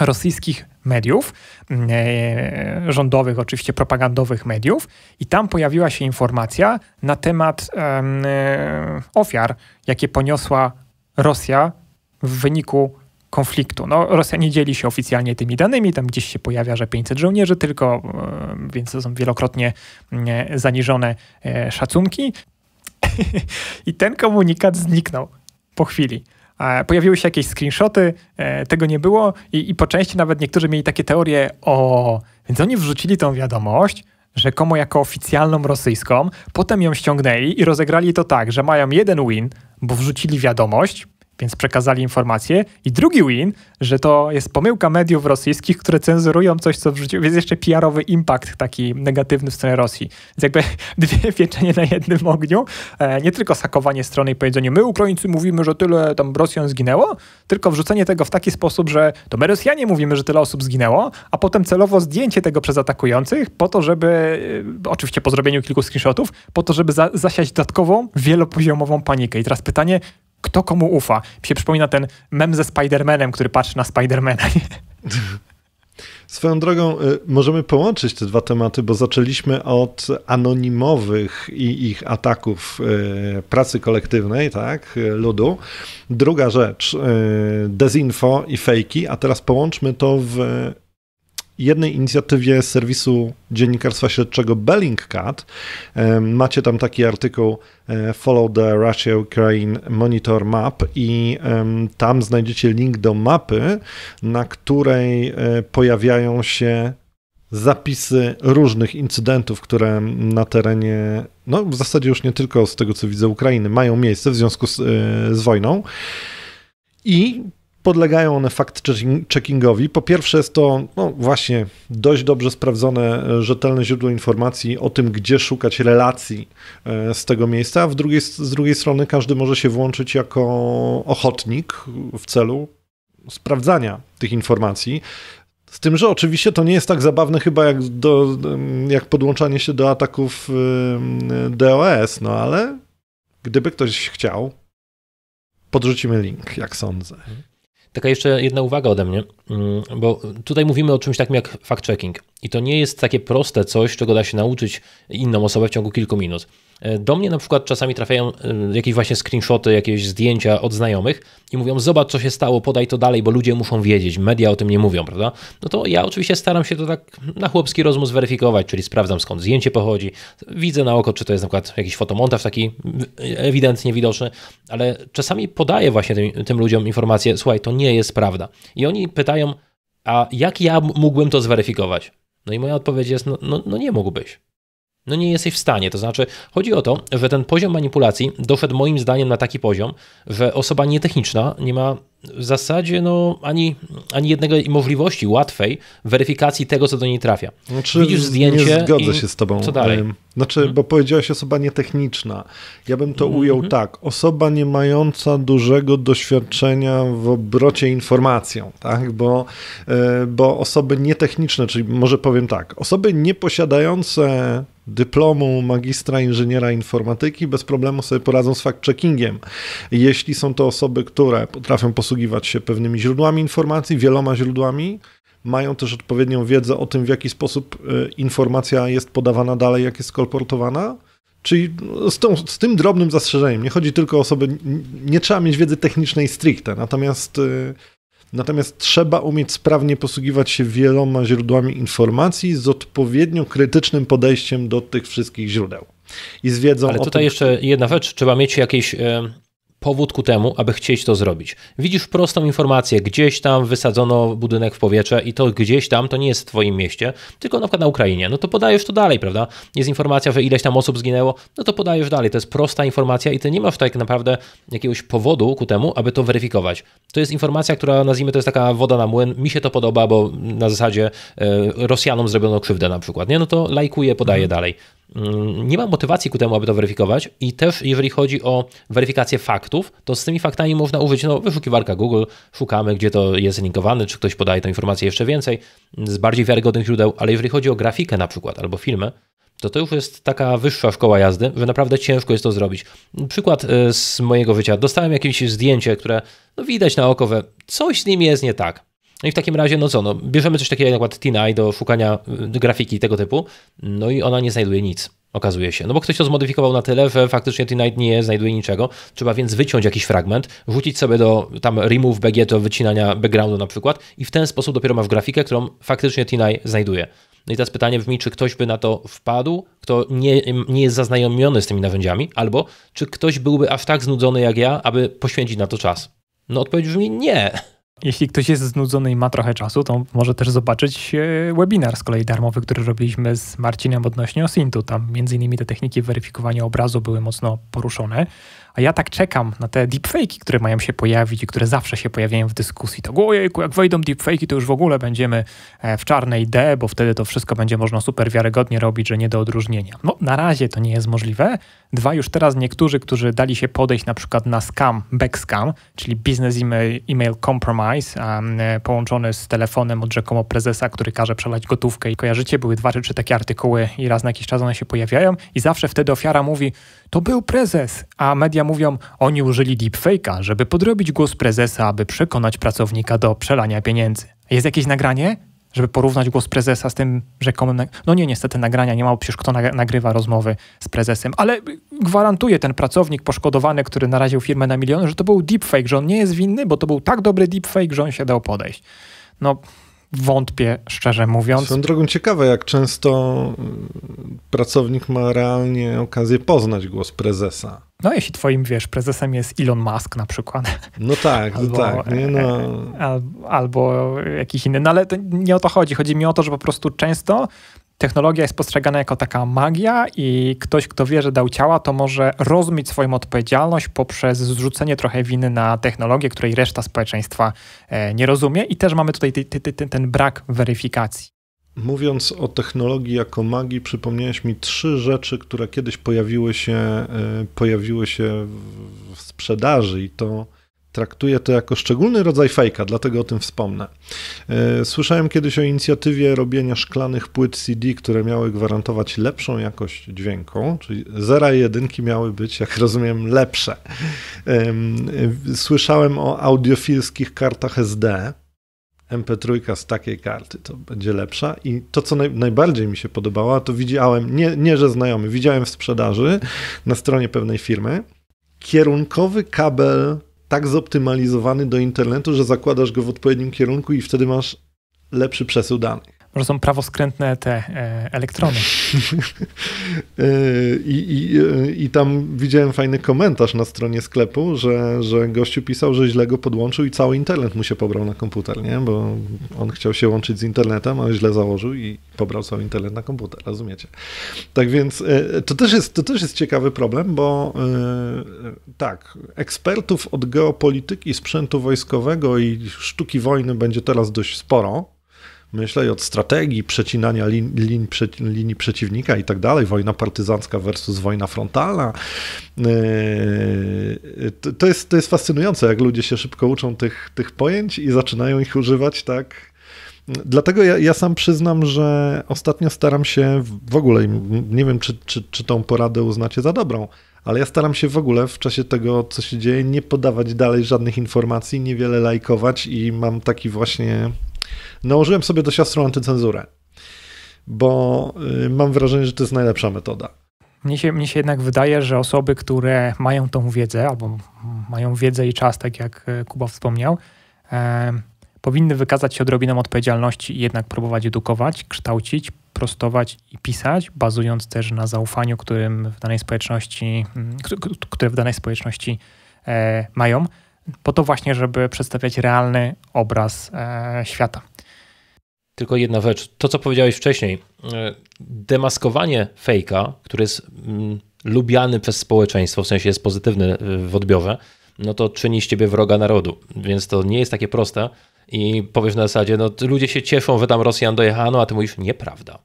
rosyjskich mediów, mm, e, rządowych, oczywiście propagandowych mediów, i tam pojawiła się informacja na temat e, ofiar, jakie poniosła Rosja w wyniku konfliktu. No, Rosja nie dzieli się oficjalnie tymi danymi, tam gdzieś się pojawia, że 500 żołnierzy tylko, e, więc to są wielokrotnie mm, zaniżone e, szacunki. I ten komunikat zniknął po chwili. Pojawiły się jakieś screenshoty, e, tego nie było i, i po części nawet niektórzy mieli takie teorie, o, więc oni wrzucili tą wiadomość, rzekomo jako oficjalną rosyjską, potem ją ściągnęli i rozegrali to tak, że mają jeden win, bo wrzucili wiadomość, więc przekazali informację. I drugi win, że to jest pomyłka mediów rosyjskich, które cenzurują coś, co wrzuciło, więc jeszcze PR-owy impact taki negatywny w stronę Rosji. Więc jakby dwie pieczenie na jednym ogniu, e, nie tylko sakowanie strony i powiedzenie, my Ukraińcy mówimy, że tyle tam Rosjan zginęło, tylko wrzucenie tego w taki sposób, że to my Rosjanie mówimy, że tyle osób zginęło, a potem celowo zdjęcie tego przez atakujących po to, żeby, e, oczywiście po zrobieniu kilku screenshotów, po to, żeby za zasiać dodatkową, wielopoziomową panikę. I teraz pytanie, kto komu ufa. Mi się przypomina ten mem ze Spidermanem, który patrzy na Spidermana. Swoją drogą y, możemy połączyć te dwa tematy, bo zaczęliśmy od anonimowych i ich ataków y, pracy kolektywnej, tak, y, ludu. Druga rzecz, dezinfo i fejki, a teraz połączmy to w jednej inicjatywie serwisu dziennikarstwa śledczego Bellingcat. Macie tam taki artykuł e, Follow the Russia Ukraine Monitor Map i tam znajdziecie link do mapy, na której e, pojawiają się zapisy różnych incydentów, które na terenie, no w zasadzie już nie tylko z tego co widzę Ukrainy, mają miejsce w związku z, e, z wojną. I podlegają one fact-checkingowi. Po pierwsze jest to no, właśnie dość dobrze sprawdzone, e, rzetelne źródło informacji o tym, gdzie szukać relacji e, z tego miejsca, a w drugiej, z drugiej strony każdy może się włączyć jako ochotnik w celu sprawdzania tych informacji. Z tym, że oczywiście to nie jest tak zabawne chyba jak, do, jak podłączanie się do ataków DOS, no ale gdyby ktoś chciał, podrzucimy link, jak sądzę. Taka jeszcze jedna uwaga ode mnie, mm, bo tutaj mówimy o czymś takim jak fact-checking. I to nie jest takie proste coś, czego da się nauczyć inną osobę w ciągu kilku minut. E, do mnie na przykład czasami trafiają e, jakieś właśnie screenshoty, jakieś zdjęcia od znajomych i mówią: Zobacz, co się stało, podaj to dalej, bo ludzie muszą wiedzieć, media o tym nie mówią, prawda? No to ja oczywiście staram się to tak na chłopski rozum zweryfikować, czyli sprawdzam skąd zdjęcie pochodzi, widzę na oko, czy to jest na przykład jakiś fotomontaż taki ewidentnie widoczny, ale czasami podaję właśnie tym, tym ludziom informację: Słuchaj, to nie jest prawda. I oni pytają: A jak ja mógłbym to zweryfikować? No i moja odpowiedź jest: No, no, no nie mógłbyś. No nie jesteś w stanie. To znaczy, chodzi o to, że ten poziom manipulacji doszedł moim zdaniem na taki poziom, że osoba nietechniczna nie ma w zasadzie no, ani, ani jednego możliwości łatwej weryfikacji tego, co do niej trafia. Znaczy, Widzisz zdjęcie. Nie zgodzę i... się z tobą. Co dalej? Znaczy, hmm? bo powiedziałaś osoba nietechniczna. Ja bym to ujął hmm. tak. Osoba nie mająca dużego doświadczenia w obrocie informacją, tak? Bo, e, bo osoby nietechniczne, czyli może powiem tak, osoby nieposiadające dyplomu magistra inżyniera informatyki bez problemu sobie poradzą z fact-checkingiem. Jeśli są to osoby, które potrafią posługiwać się pewnymi źródłami informacji, wieloma źródłami, mają też odpowiednią wiedzę o tym, w jaki sposób y, informacja jest podawana dalej, jak jest kolportowana. Czyli no, z, tą, z, tym drobnym zastrzeżeniem, nie chodzi tylko o osoby, nie trzeba mieć wiedzy technicznej stricte, natomiast y, Natomiast trzeba umieć sprawnie posługiwać się wieloma źródłami informacji z odpowiednio krytycznym podejściem do tych wszystkich źródeł. I z wiedzą Ale tutaj tym... jeszcze jedna rzecz, trzeba mieć jakieś powód ku temu, aby chcieć to zrobić. Widzisz prostą informację, gdzieś tam wysadzono budynek w powietrze i to gdzieś tam, to nie jest w twoim mieście, tylko na przykład na Ukrainie, no to podajesz to dalej, prawda? Jest informacja, że ileś tam osób zginęło, no to podajesz dalej, to jest prosta informacja i ty nie masz tak naprawdę jakiegoś powodu ku temu, aby to weryfikować. To jest informacja, która nazwijmy to jest taka woda na młyn, mi się to podoba, bo na zasadzie e, Rosjanom zrobiono krzywdę na przykład, nie? No to lajkuję, podaję mhm. dalej. Mm, nie mam motywacji ku temu, aby to weryfikować i też jeżeli chodzi o weryfikację faktów, faktów, to z tymi faktami można użyć, no wyszukiwarka Google, szukamy, gdzie to jest linkowane, czy ktoś podaje tę informację jeszcze więcej, z bardziej wiarygodnych źródeł, ale jeżeli chodzi o grafikę na przykład, albo filmy, to to już jest taka wyższa szkoła jazdy, że naprawdę ciężko jest to zrobić. Przykład e, z mojego życia. Dostałem jakieś zdjęcie, które no, widać na oko, że coś z nim jest nie tak. No i w takim razie, no co, no, bierzemy coś takiego jak na przykład TinEye do szukania y, grafiki tego typu, no i ona nie znajduje nic. Okazuje się. No bo ktoś to zmodyfikował na tyle, że faktycznie ty nie znajduje niczego. Trzeba więc wyciąć jakiś fragment, wrzucić sobie do tam remove BG do wycinania backgroundu na przykład i w ten sposób dopiero masz grafikę, którą faktycznie t znajduje. No i teraz pytanie brzmi, czy ktoś by na to wpadł, kto nie, nie jest zaznajomiony z tymi narzędziami, albo czy ktoś byłby aż tak znudzony jak ja, aby poświęcić na to czas? No odpowiedź brzmi nie. Jeśli ktoś jest znudzony i ma trochę czasu, to może też zobaczyć e, webinar z kolei darmowy, który robiliśmy z Marcinem odnośnie Osintu. Tam między innymi te techniki weryfikowania obrazu były mocno poruszone. A ja tak czekam na te deepfake'i, które mają się pojawić i które zawsze się pojawiają w dyskusji. To tak, ojejku, jak wejdą deepfake'i, to już w ogóle będziemy e, w czarnej D, bo wtedy to wszystko będzie można super wiarygodnie robić, że nie do odróżnienia. No, na razie to nie jest możliwe. Dwa, już teraz niektórzy, którzy dali się podejść na przykład na scam, backscam, czyli business email, email compromise um, połączony z telefonem od rzekomo prezesa, który każe przelać gotówkę i kojarzycie, były dwa czy trzy takie artykuły i raz na jakiś czas one się pojawiają i zawsze wtedy ofiara mówi, to był prezes, a media media mówią, oni użyli deepfake'a, żeby podrobić głos prezesa, aby przekonać pracownika do przelania pieniędzy. Jest jakieś nagranie? Żeby porównać głos prezesa z tym rzekomym. No nie, niestety nagrania nie ma, przecież kto nagrywa rozmowy z prezesem, ale gwarantuje ten pracownik poszkodowany, który naraził firmę na miliony, że to był deepfake, że on nie jest winny, bo to był tak dobry deepfake, że on się dał podejść. No, wątpię, szczerze mówiąc. Są drogą ciekawe, jak często pracownik ma realnie okazję poznać głos prezesa. No jeśli twoim, wiesz, prezesem jest Elon Musk na przykład. No tak, no albo, tak. Nie, no. E, al, albo jakiś inny. No ale nie o to chodzi. Chodzi mi o to, że po prostu często technologia jest postrzegana jako taka magia i ktoś, kto wie, że dał ciała, to może rozumieć swoją odpowiedzialność poprzez zrzucenie trochę winy na technologię, której reszta społeczeństwa e, nie rozumie. I też mamy tutaj ten, ten, ten brak weryfikacji. Mówiąc o technologii jako magii, przypomniałeś mi trzy rzeczy, które kiedyś pojawiły się, e, pojawiły się w sprzedaży i to traktuję to jako szczególny rodzaj fejka, dlatego o tym wspomnę. E, słyszałem kiedyś o inicjatywie robienia szklanych płyt CD, które miały gwarantować lepszą jakość dźwięku, czyli zera i jedynki miały być, jak rozumiem, lepsze. E, słyszałem o audiofilskich kartach SD, MP3 z takiej karty to będzie lepsza. I to, co naj, najbardziej mi się podobało, to widziałem, nie, nie że znajomy, widziałem w sprzedaży na stronie pewnej firmy kierunkowy kabel tak zoptymalizowany do internetu, że zakładasz go w odpowiednim kierunku i wtedy masz lepszy przesył danych. Może są prawoskrętne te e, elektrony. E, I, i, e, I tam widziałem fajny komentarz na stronie sklepu, że, że gościu pisał, że źle go podłączył i cały internet mu się pobrał na komputer, nie? Bo on chciał się łączyć z internetem, a źle założył i pobrał cały internet na komputer, rozumiecie? Tak więc to też jest, to też jest ciekawy problem, bo tak, ekspertów od geopolityki, sprzętu wojskowego i sztuki wojny będzie teraz dość sporo myślę, i od strategii przecinania lin, lin, prze, linii przeciwnika i tak dalej, wojna partyzancka versus wojna frontalna. Yy, to, jest, to jest fascynujące, jak ludzie się szybko uczą tych, tych pojęć i zaczynają ich używać tak. Dlatego ja, ja sam przyznam, że ostatnio staram się w ogóle, nie wiem czy, czy, czy tą poradę uznacie za dobrą, ale ja staram się w ogóle w czasie tego, co się dzieje, nie podawać dalej żadnych informacji, niewiele lajkować i mam taki właśnie Nałożyłem sobie do siostrą antycenzurę, bo y, mam wrażenie, że to jest najlepsza metoda. Mnie się, mnie się jednak wydaje, że osoby, które mają tą wiedzę, albo mają wiedzę i czas, tak jak e, Kuba wspomniał, e, powinny wykazać się odrobiną odpowiedzialności i jednak próbować edukować, kształcić, prostować i pisać, bazując też na zaufaniu, którym w danej społeczności, które w danej społeczności e, mają po to właśnie, żeby przedstawiać realny obraz e, świata. Tylko jedna rzecz, to co powiedziałeś wcześniej, e, demaskowanie fejka, który jest mm, lubiany przez społeczeństwo, w sensie jest pozytywny e, w odbiorze, no to czyni z ciebie wroga narodu, więc to nie jest takie proste i powiesz na zasadzie, no ludzie się cieszą, że tam Rosjan dojechano, a ty mówisz, nieprawda.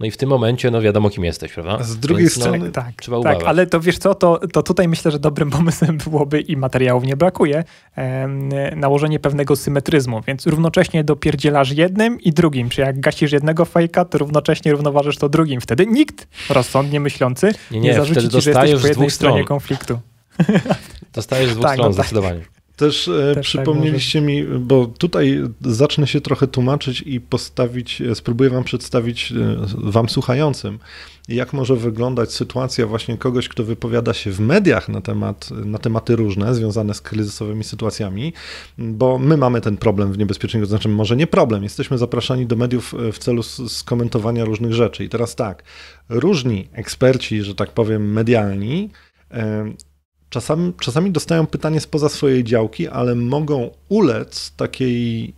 No i w tym momencie, no wiadomo, kim jesteś, prawda? Z drugiej Więc, no, strony, no, tak. Trzeba tak, ale to wiesz co, to, to tutaj myślę, że dobrym pomysłem byłoby i materiałów nie brakuje, em, nałożenie pewnego symetryzmu. Więc równocześnie dopierdzielasz jednym i drugim. Czy jak gasisz jednego fajka, to równocześnie równoważysz to drugim. Wtedy nikt rozsądnie myślący nie, nie, nie zarzuci ci, że jesteś po jednej stronie konfliktu. Dostajesz z dwóch tak, stron, no tak. zdecydowanie. Też, e, Też tak przypomnieliście tak mi, bo tutaj zacznę się trochę tłumaczyć i postawić, e, spróbuję wam przedstawić e, wam słuchającym, jak może wyglądać sytuacja właśnie kogoś, kto wypowiada się w mediach na, temat, na tematy różne związane z kryzysowymi sytuacjami, bo my mamy ten problem w niebezpieczeństwie, to znaczy może nie problem, jesteśmy zapraszani do mediów w celu skomentowania różnych rzeczy. I teraz tak, różni eksperci, że tak powiem, medialni czasami, czasami dostają pytanie spoza swojej działki, ale mogą ulec takiej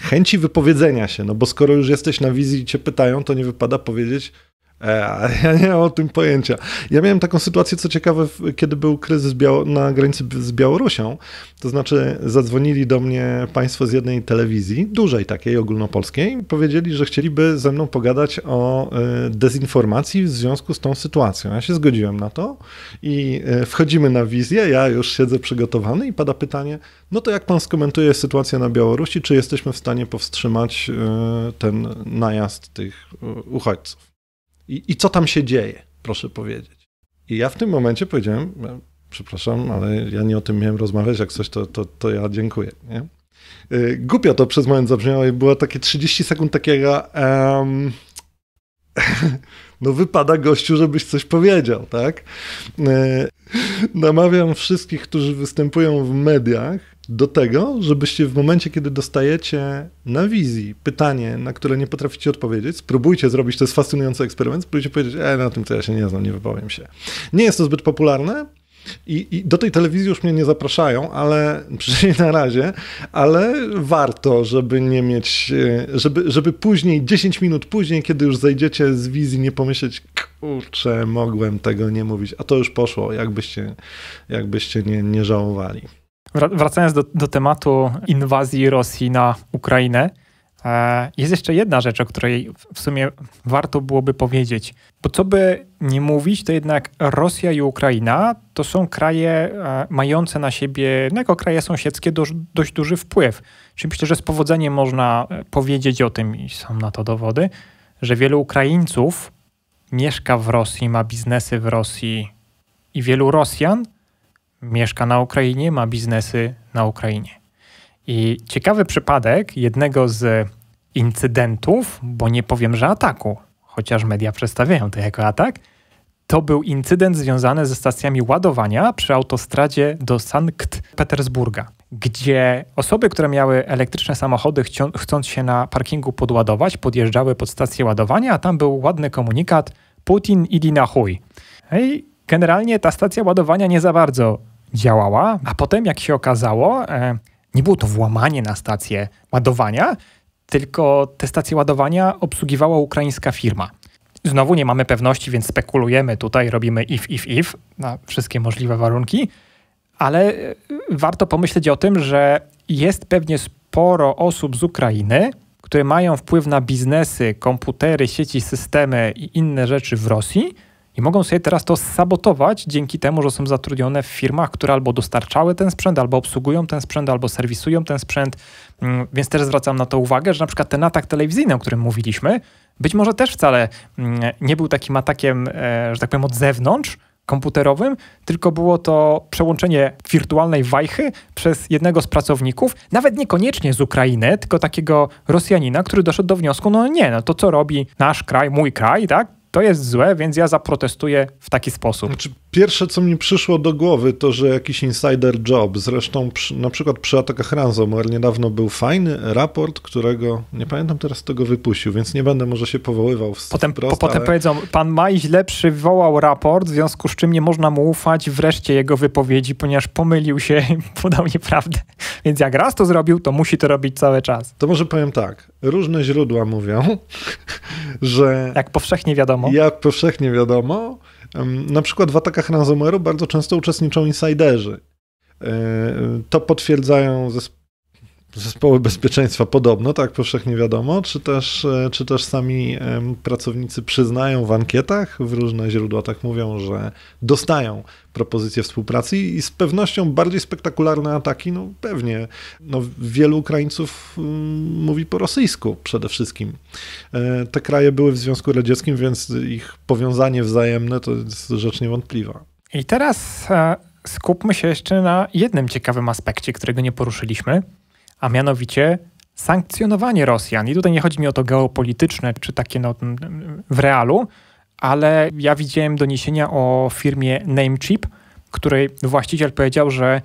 chęci wypowiedzenia się, no bo skoro już jesteś na wizji i cię pytają, to nie wypada powiedzieć, E, ja nie mam o tym pojęcia. Ja miałem taką sytuację, co ciekawe, kiedy był kryzys na granicy z Białorusią. To znaczy, zadzwonili do mnie państwo z jednej telewizji, dużej takiej ogólnopolskiej, i powiedzieli, że chcieliby ze mną pogadać o e, dezinformacji w związku z tą sytuacją. Ja się zgodziłem na to i e, wchodzimy na wizję. Ja już siedzę przygotowany i pada pytanie: No to jak pan skomentuje sytuację na Białorusi? Czy jesteśmy w stanie powstrzymać e, ten najazd tych uchodźców? i, i co tam się dzieje, proszę powiedzieć. I ja w tym momencie powiedziałem, e, przepraszam, ale ja nie o tym miałem rozmawiać, jak coś, to, to, to ja dziękuję. Nie? E, głupio to przez moment zabrzmiało i było takie 30 sekund takiego um, no wypada gościu, żebyś coś powiedział, tak? E, namawiam wszystkich, którzy występują w mediach, do tego, żebyście w momencie, kiedy dostajecie na wizji pytanie, na które nie potraficie odpowiedzieć, spróbujcie zrobić, to jest fascynujący eksperyment, spróbujcie powiedzieć, e, na tym co ja się nie znam, nie wypowiem się. Nie jest to zbyt popularne, i, I, do tej telewizji już mnie nie zapraszają, ale przynajmniej na razie, ale warto, żeby nie mieć, e, żeby, żeby później, 10 minut później, kiedy już zejdziecie z wizji, nie pomyśleć, kurczę, mogłem tego nie mówić, a to już poszło, jakbyście, jakbyście nie, nie żałowali. Wracając do, do tematu inwazji Rosji na Ukrainę, e, jest jeszcze jedna rzecz, o której w sumie warto byłoby powiedzieć. Bo co by nie mówić, to jednak Rosja i Ukraina to są kraje e, mające na siebie, no jako kraje sąsiedzkie, dość, dość duży wpływ. Czyli myślę, że z powodzeniem można e, powiedzieć o tym, i są na to dowody, że wielu Ukraińców mieszka w Rosji, ma biznesy w Rosji i wielu Rosjan mieszka na Ukrainie, ma biznesy na Ukrainie. I ciekawy przypadek jednego z incydentów, bo nie powiem, że ataku, chociaż media przedstawiają to jako atak, to był incydent związany ze stacjami ładowania przy autostradzie do Sankt Petersburga, gdzie osoby, które miały elektryczne samochody, chcąc się na parkingu podładować, podjeżdżały pod stację ładowania, a tam był ładny komunikat Putin idi na chuj. No generalnie ta stacja ładowania nie za bardzo działała, a potem, jak się okazało, e, nie było to włamanie na stację ładowania, tylko te stacje ładowania obsługiwała ukraińska firma. Znowu nie mamy pewności, więc spekulujemy tutaj, robimy if, if, if na wszystkie możliwe warunki, ale e, warto pomyśleć o tym, że jest pewnie sporo osób z Ukrainy, które mają wpływ na biznesy, komputery, sieci, systemy i inne rzeczy w Rosji, i mogą sobie teraz to sabotować dzięki temu, że są zatrudnione w firmach, które albo dostarczały ten sprzęt, albo obsługują ten sprzęt, albo serwisują ten sprzęt. Mm, więc też zwracam na to uwagę, że na przykład ten atak telewizyjny, o którym mówiliśmy, być może też wcale mm, nie był takim atakiem, e, że tak powiem, od zewnątrz, komputerowym, tylko było to przełączenie wirtualnej wajchy przez jednego z pracowników, nawet niekoniecznie z Ukrainy, tylko takiego Rosjanina, który doszedł do wniosku, no nie, no to co robi nasz kraj, mój kraj, tak? to jest złe, więc ja zaprotestuję w taki sposób. Znaczy, pierwsze, co mi przyszło do głowy, to, że jakiś insider job, zresztą przy, na przykład przy atakach ransomware niedawno był fajny raport, którego, nie pamiętam teraz, kto go wypuścił, więc nie będę może się powoływał w Potem, wprost, po, potem ale... powiedzą, pan Maj źle przywołał raport, w związku z czym nie można mu ufać wreszcie jego wypowiedzi, ponieważ pomylił się i podał nieprawdę. Więc jak raz to zrobił, to musi to robić cały czas. To może powiem tak, różne źródła mówią, że... Jak powszechnie wiadomo, jak powszechnie wiadomo, na przykład w atakach ransomware'u bardzo często uczestniczą insiderzy. E, to potwierdzają zespoły zespoły bezpieczeństwa podobno, tak powszechnie wiadomo, czy też, e, czy też sami pracownicy przyznają w ankietach, w różne źródła tak mówią, że dostają propozycje współpracy i z pewnością bardziej spektakularne ataki, no pewnie. No, wielu Ukraińców mm, mówi po rosyjsku przede wszystkim. E, te kraje były w Związku Radzieckim, więc ich powiązanie wzajemne to jest rzecz niewątpliwa. I teraz e, skupmy się jeszcze na jednym ciekawym aspekcie, którego nie poruszyliśmy – a mianowicie sankcjonowanie Rosjan. I tutaj nie chodzi mi o to geopolityczne, czy takie no, w realu, ale ja widziałem doniesienia o firmie Namecheap, której właściciel powiedział, że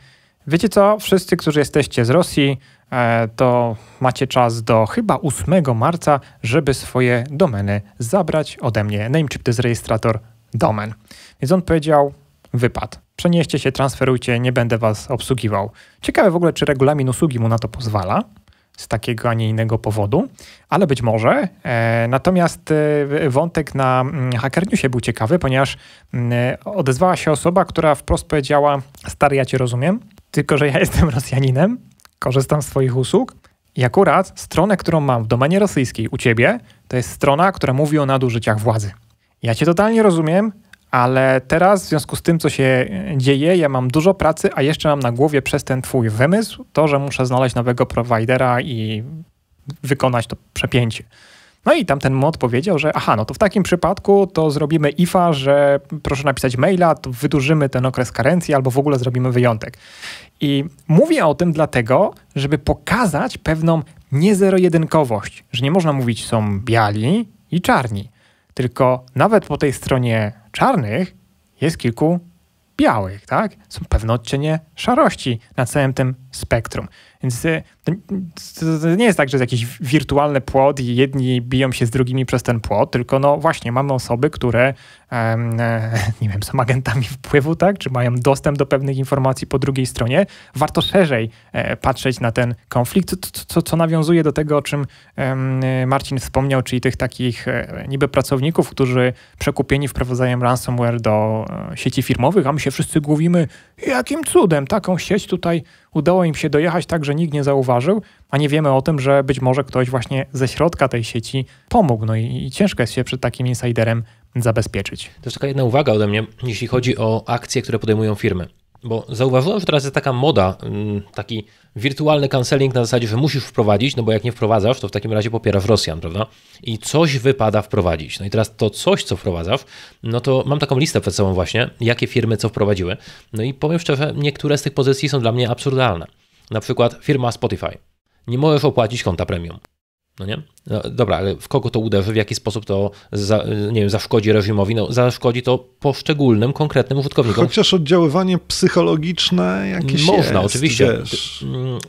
wiecie co, wszyscy, którzy jesteście z Rosji, e, to macie czas do chyba 8 marca, żeby swoje domeny zabrać ode mnie. Namecheap to jest rejestrator domen. Więc on powiedział, wypad przenieście się, transferujcie, nie będę was obsługiwał. Ciekawe w ogóle, czy regulamin usługi mu na to pozwala z takiego, a nie innego powodu, ale być może. E, natomiast e, wątek na mm, Hacker Newsie był ciekawy, ponieważ mm, odezwała się osoba, która wprost powiedziała: Stary, ja cię rozumiem, tylko że ja jestem Rosjaninem, korzystam z Twoich usług. I akurat stronę, którą mam w domenie rosyjskiej u ciebie, to jest strona, która mówi o nadużyciach władzy. Ja cię totalnie rozumiem, ale teraz w związku z tym, co się dzieje, ja mam dużo pracy, a jeszcze mam na głowie przez ten twój wymysł to, że muszę znaleźć nowego providera i wykonać to przepięcie. No i tamten mod powiedział, że aha, no to w takim przypadku to zrobimy IFA, że proszę napisać maila, to wydłużymy ten okres karencji albo w ogóle zrobimy wyjątek. I mówię o tym dlatego, żeby pokazać pewną niezero-jedynkowość, że nie można mówić są biali i czarni tylko nawet po tej stronie czarnych jest kilku białych, tak? Są pewne odcienie szarości na całym tym spektrum. Więc y, to nie jest tak, że jest jakiś wirtualny płot i jedni biją się z drugimi przez ten płot, tylko no właśnie mamy osoby, które e, nie wiem, są agentami wpływu, tak? Czy mają dostęp do pewnych informacji po drugiej stronie. Warto szerzej e, patrzeć na ten konflikt, co, co, co nawiązuje do tego, o czym e, Marcin wspomniał, czyli tych takich niby pracowników, którzy przekupieni wprowadzają ransomware do sieci firmowych, a my się wszyscy głowimy, jakim cudem taką sieć tutaj udało im się dojechać tak, że nikt nie zauważył, a nie wiemy o tym, że być może ktoś właśnie ze środka tej sieci pomógł. No i, i ciężko jest się przed takim insiderem zabezpieczyć. To jest taka jedna uwaga ode mnie, jeśli chodzi o akcje, które podejmują firmy. Bo zauważyłem, że teraz jest taka moda, mm, taki wirtualny canceling na zasadzie, że musisz wprowadzić, no bo jak nie wprowadzasz, to w takim razie popierasz Rosjan, prawda? I coś wypada wprowadzić. No i teraz to coś, co wprowadzasz, no to mam taką listę przed sobą właśnie, jakie firmy co wprowadziły. No i powiem szczerze, niektóre z tych pozycji są dla mnie absurdalne. Na przykład firma Spotify. Nie możesz opłacić konta premium. No nie? No, dobra, ale w kogo to uderzy, w jaki sposób to za, nie wiem, zaszkodzi reżimowi? No, zaszkodzi to poszczególnym, konkretnym użytkownikom. Chociaż oddziaływanie psychologiczne jakieś Można, jest, oczywiście. Wiesz.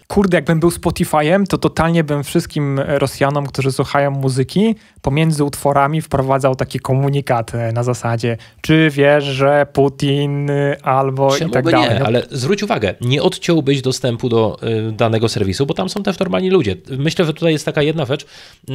Kurde, jakbym był Spotify'em, to totalnie bym wszystkim Rosjanom, którzy słuchają muzyki, pomiędzy utworami wprowadzał taki komunikat e, na zasadzie czy wiesz, że Putin y, albo Czemu i tak dalej. Nie, no. ale zwróć uwagę, nie odciąłbyś dostępu do y, danego serwisu, bo tam są też normalni ludzie. Myślę, że tutaj jest taka jedna rzecz,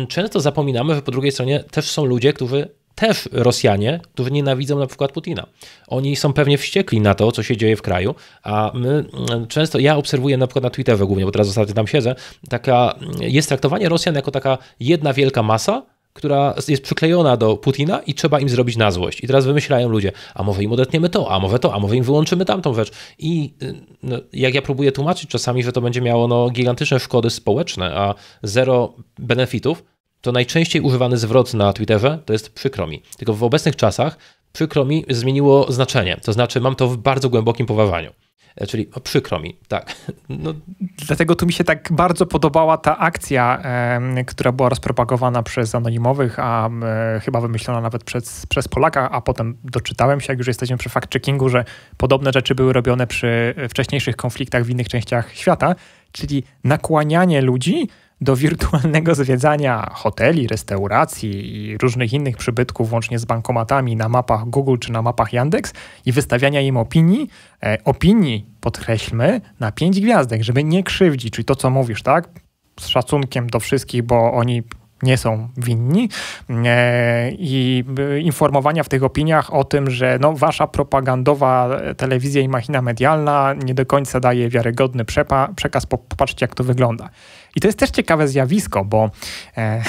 często zapominamy, że po drugiej stronie też są ludzie, którzy też Rosjanie, którzy nienawidzą na przykład Putina. Oni są pewnie wściekli na to, co się dzieje w kraju, a my mm, często, ja obserwuję na przykład na Twitterze głównie, bo teraz ostatnio tam siedzę, taka, mm, jest traktowanie Rosjan jako taka jedna wielka masa, która jest przyklejona do Putina i trzeba im zrobić na złość. I teraz wymyślają ludzie, a może im odetniemy to, a może to, a może im wyłączymy tamtą rzecz. I y, no, jak ja próbuję tłumaczyć czasami, że to będzie miało no, gigantyczne szkody społeczne, a zero benefitów, to najczęściej używany zwrot na Twitterze to jest przykro mi. Tylko w obecnych czasach przykro mi zmieniło znaczenie. To znaczy mam to w bardzo głębokim poważaniu. Czyli o, przykro mi, tak. No. Dlatego tu mi się tak bardzo podobała ta akcja, e, która była rozpropagowana przez anonimowych, a e, chyba wymyślona nawet przez, przez Polaka, a potem doczytałem się, jak już jesteśmy przy fact-checkingu, że podobne rzeczy były robione przy wcześniejszych konfliktach w innych częściach świata, czyli nakłanianie ludzi do wirtualnego zwiedzania hoteli, restauracji i różnych innych przybytków, łącznie z bankomatami na mapach Google czy na mapach Yandex i wystawiania im opinii, e, opinii podkreślmy, na pięć gwiazdek, żeby nie krzywdzić, czyli to, co mówisz, tak? Z szacunkiem do wszystkich, bo oni nie są winni e, i e, informowania w tych opiniach o tym, że no, wasza propagandowa telewizja i machina medialna nie do końca daje wiarygodny przekaz, popatrzcie jak to wygląda. I to jest też ciekawe zjawisko, bo e,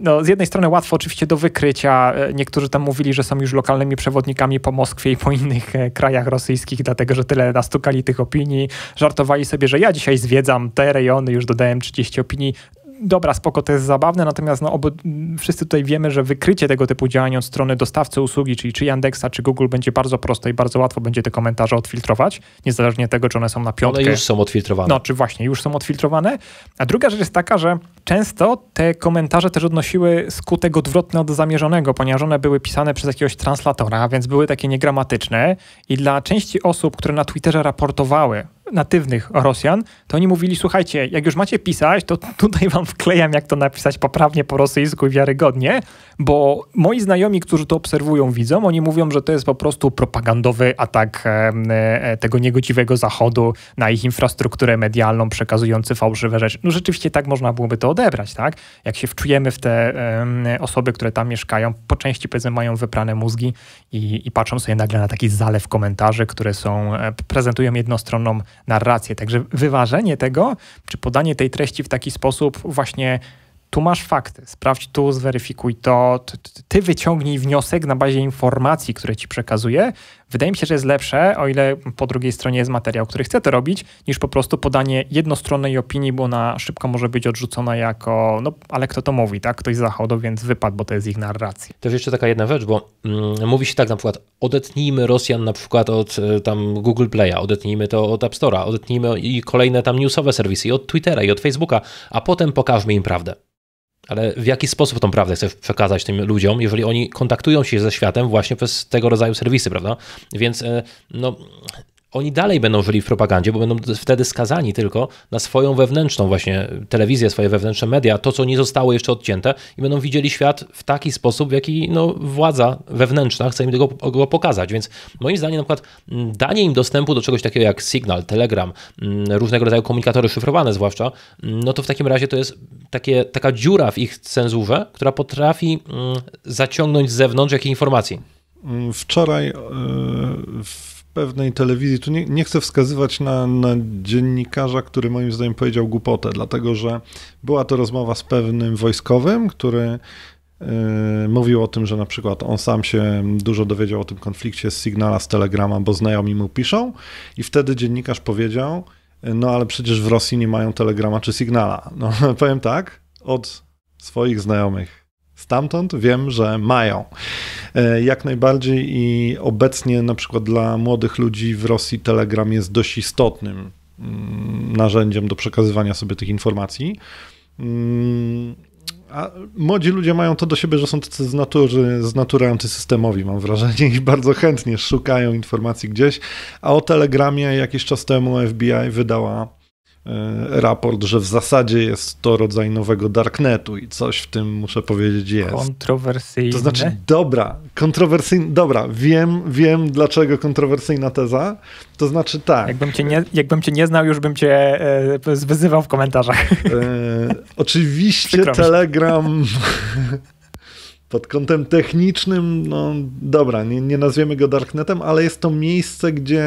no, z jednej strony łatwo oczywiście do wykrycia. E, niektórzy tam mówili, że są już lokalnymi przewodnikami po Moskwie i po innych e, krajach rosyjskich, dlatego że tyle nastukali tych opinii. Żartowali sobie, że ja dzisiaj zwiedzam te rejony, już dodałem 30 opinii dobra, spoko, to jest zabawne, natomiast no, obo, wszyscy tutaj wiemy, że wykrycie tego typu działań od strony dostawcy usługi, czyli czy Yandexa, czy Google będzie bardzo proste i bardzo łatwo będzie te komentarze odfiltrować, niezależnie od tego, czy one są na piątkę. One już są odfiltrowane. No, czy właśnie, już są odfiltrowane. A druga rzecz jest taka, że często te komentarze też odnosiły skutek odwrotny od zamierzonego, ponieważ one były pisane przez jakiegoś translatora, więc były takie niegramatyczne i dla części osób, które na Twitterze raportowały, natywnych Rosjan, to oni mówili, słuchajcie, jak już macie pisać, to tutaj wam wklejam, jak to napisać poprawnie po rosyjsku i wiarygodnie, bo moi znajomi, którzy to obserwują, widzą, oni mówią, że to jest po prostu propagandowy atak e, e, tego niegodziwego Zachodu na ich infrastrukturę medialną, przekazujący fałszywe rzeczy. No rzeczywiście tak można byłoby to odebrać, tak? Jak się wczujemy w te osoby, które tam mieszkają, po części powiedzmy mają wyprane mózgi i, i patrzą sobie nagle na taki zalew komentarzy, które są, e, prezentują jednostronną narrację. Także wyważenie tego, czy podanie tej treści w taki sposób właśnie tu masz fakty, sprawdź tu, zweryfikuj to, ty, wyciągnij wniosek na bazie informacji, które ci przekazuję, Wydaje mi się, że jest lepsze, o ile po drugiej stronie jest materiał, który chce to robić, niż po prostu podanie jednostronnej opinii, bo ona szybko może być odrzucona jako, no ale kto to mówi, tak? Ktoś z zachodu, więc wypadł, bo to jest ich narracja. Też jeszcze taka jedna rzecz, bo mm, mówi się tak na przykład, odetnijmy Rosjan na przykład od e, tam Google Play'a, odetnijmy to od App Store'a, odetnijmy i kolejne tam newsowe serwisy, i od Twittera, i od Facebooka, a potem pokażmy im prawdę. Ale w jaki sposób tą prawdę chcesz przekazać tym ludziom, jeżeli oni kontaktują się ze światem właśnie przez tego rodzaju serwisy, prawda? Więc e, no, oni dalej będą żyli w propagandzie, bo będą wtedy skazani tylko na swoją wewnętrzną właśnie telewizję, swoje wewnętrzne media, to co nie zostało jeszcze odcięte i będą widzieli świat w taki sposób, w jaki no, władza wewnętrzna chce im tego, go pokazać. Więc moim zdaniem na przykład danie im dostępu do czegoś takiego jak Signal, Telegram, różnego rodzaju komunikatory szyfrowane zwłaszcza, no to w takim razie to jest takie, taka dziura w ich cenzurze, która potrafi zaciągnąć z zewnątrz jakieś informacji. Wczoraj e, w pewnej telewizji, tu nie, nie chcę wskazywać na, na, dziennikarza, który moim zdaniem powiedział głupotę, dlatego że była to rozmowa z pewnym wojskowym, który y, mówił o tym, że na przykład on sam się dużo dowiedział o tym konflikcie z Signala, z Telegrama, bo znajomi mu piszą i wtedy dziennikarz powiedział, y, no ale przecież w Rosji nie mają Telegrama czy Signala. No powiem tak, od swoich znajomych stamtąd wiem, że mają. E, jak najbardziej i obecnie na przykład dla młodych ludzi w Rosji Telegram jest dość istotnym mm, narzędziem do przekazywania sobie tych informacji. Mm, a młodzi ludzie mają to do siebie, że są tacy z natury, z natury antysystemowi, mam wrażenie, i bardzo chętnie szukają informacji gdzieś. A o Telegramie jakiś czas temu FBI wydała E, raport, że w zasadzie jest to rodzaj nowego darknetu i coś w tym, muszę powiedzieć, jest. Kontrowersyjne. To znaczy, dobra, kontrowersyjna, dobra, wiem, wiem dlaczego kontrowersyjna teza, to znaczy tak. Jakbym cię nie, jakbym cię nie znał, już bym cię e, wyzywał w komentarzach. E, oczywiście Telegram pod kątem technicznym, no dobra, nie, nie nazwiemy go darknetem, ale jest to miejsce, gdzie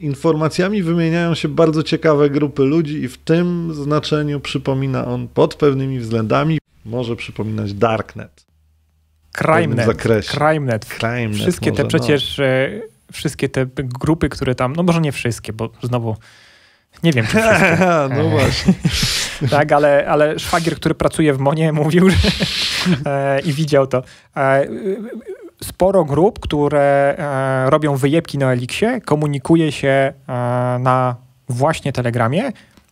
informacjami wymieniają się bardzo ciekawe grupy ludzi i w tym znaczeniu przypomina on pod pewnymi względami, może przypominać darknet. Crimenet. Crimenet. Crimenet. Wszystkie może, te no. przecież, no. wszystkie te grupy, które tam, no może nie wszystkie, bo znowu nie wiem, czy no właśnie. tak, ale, ale szwagier, który pracuje w Monie, mówił że, e, i widział to. E, sporo grup, które e, robią wyjebki na Elixie, komunikuje się na właśnie Telegramie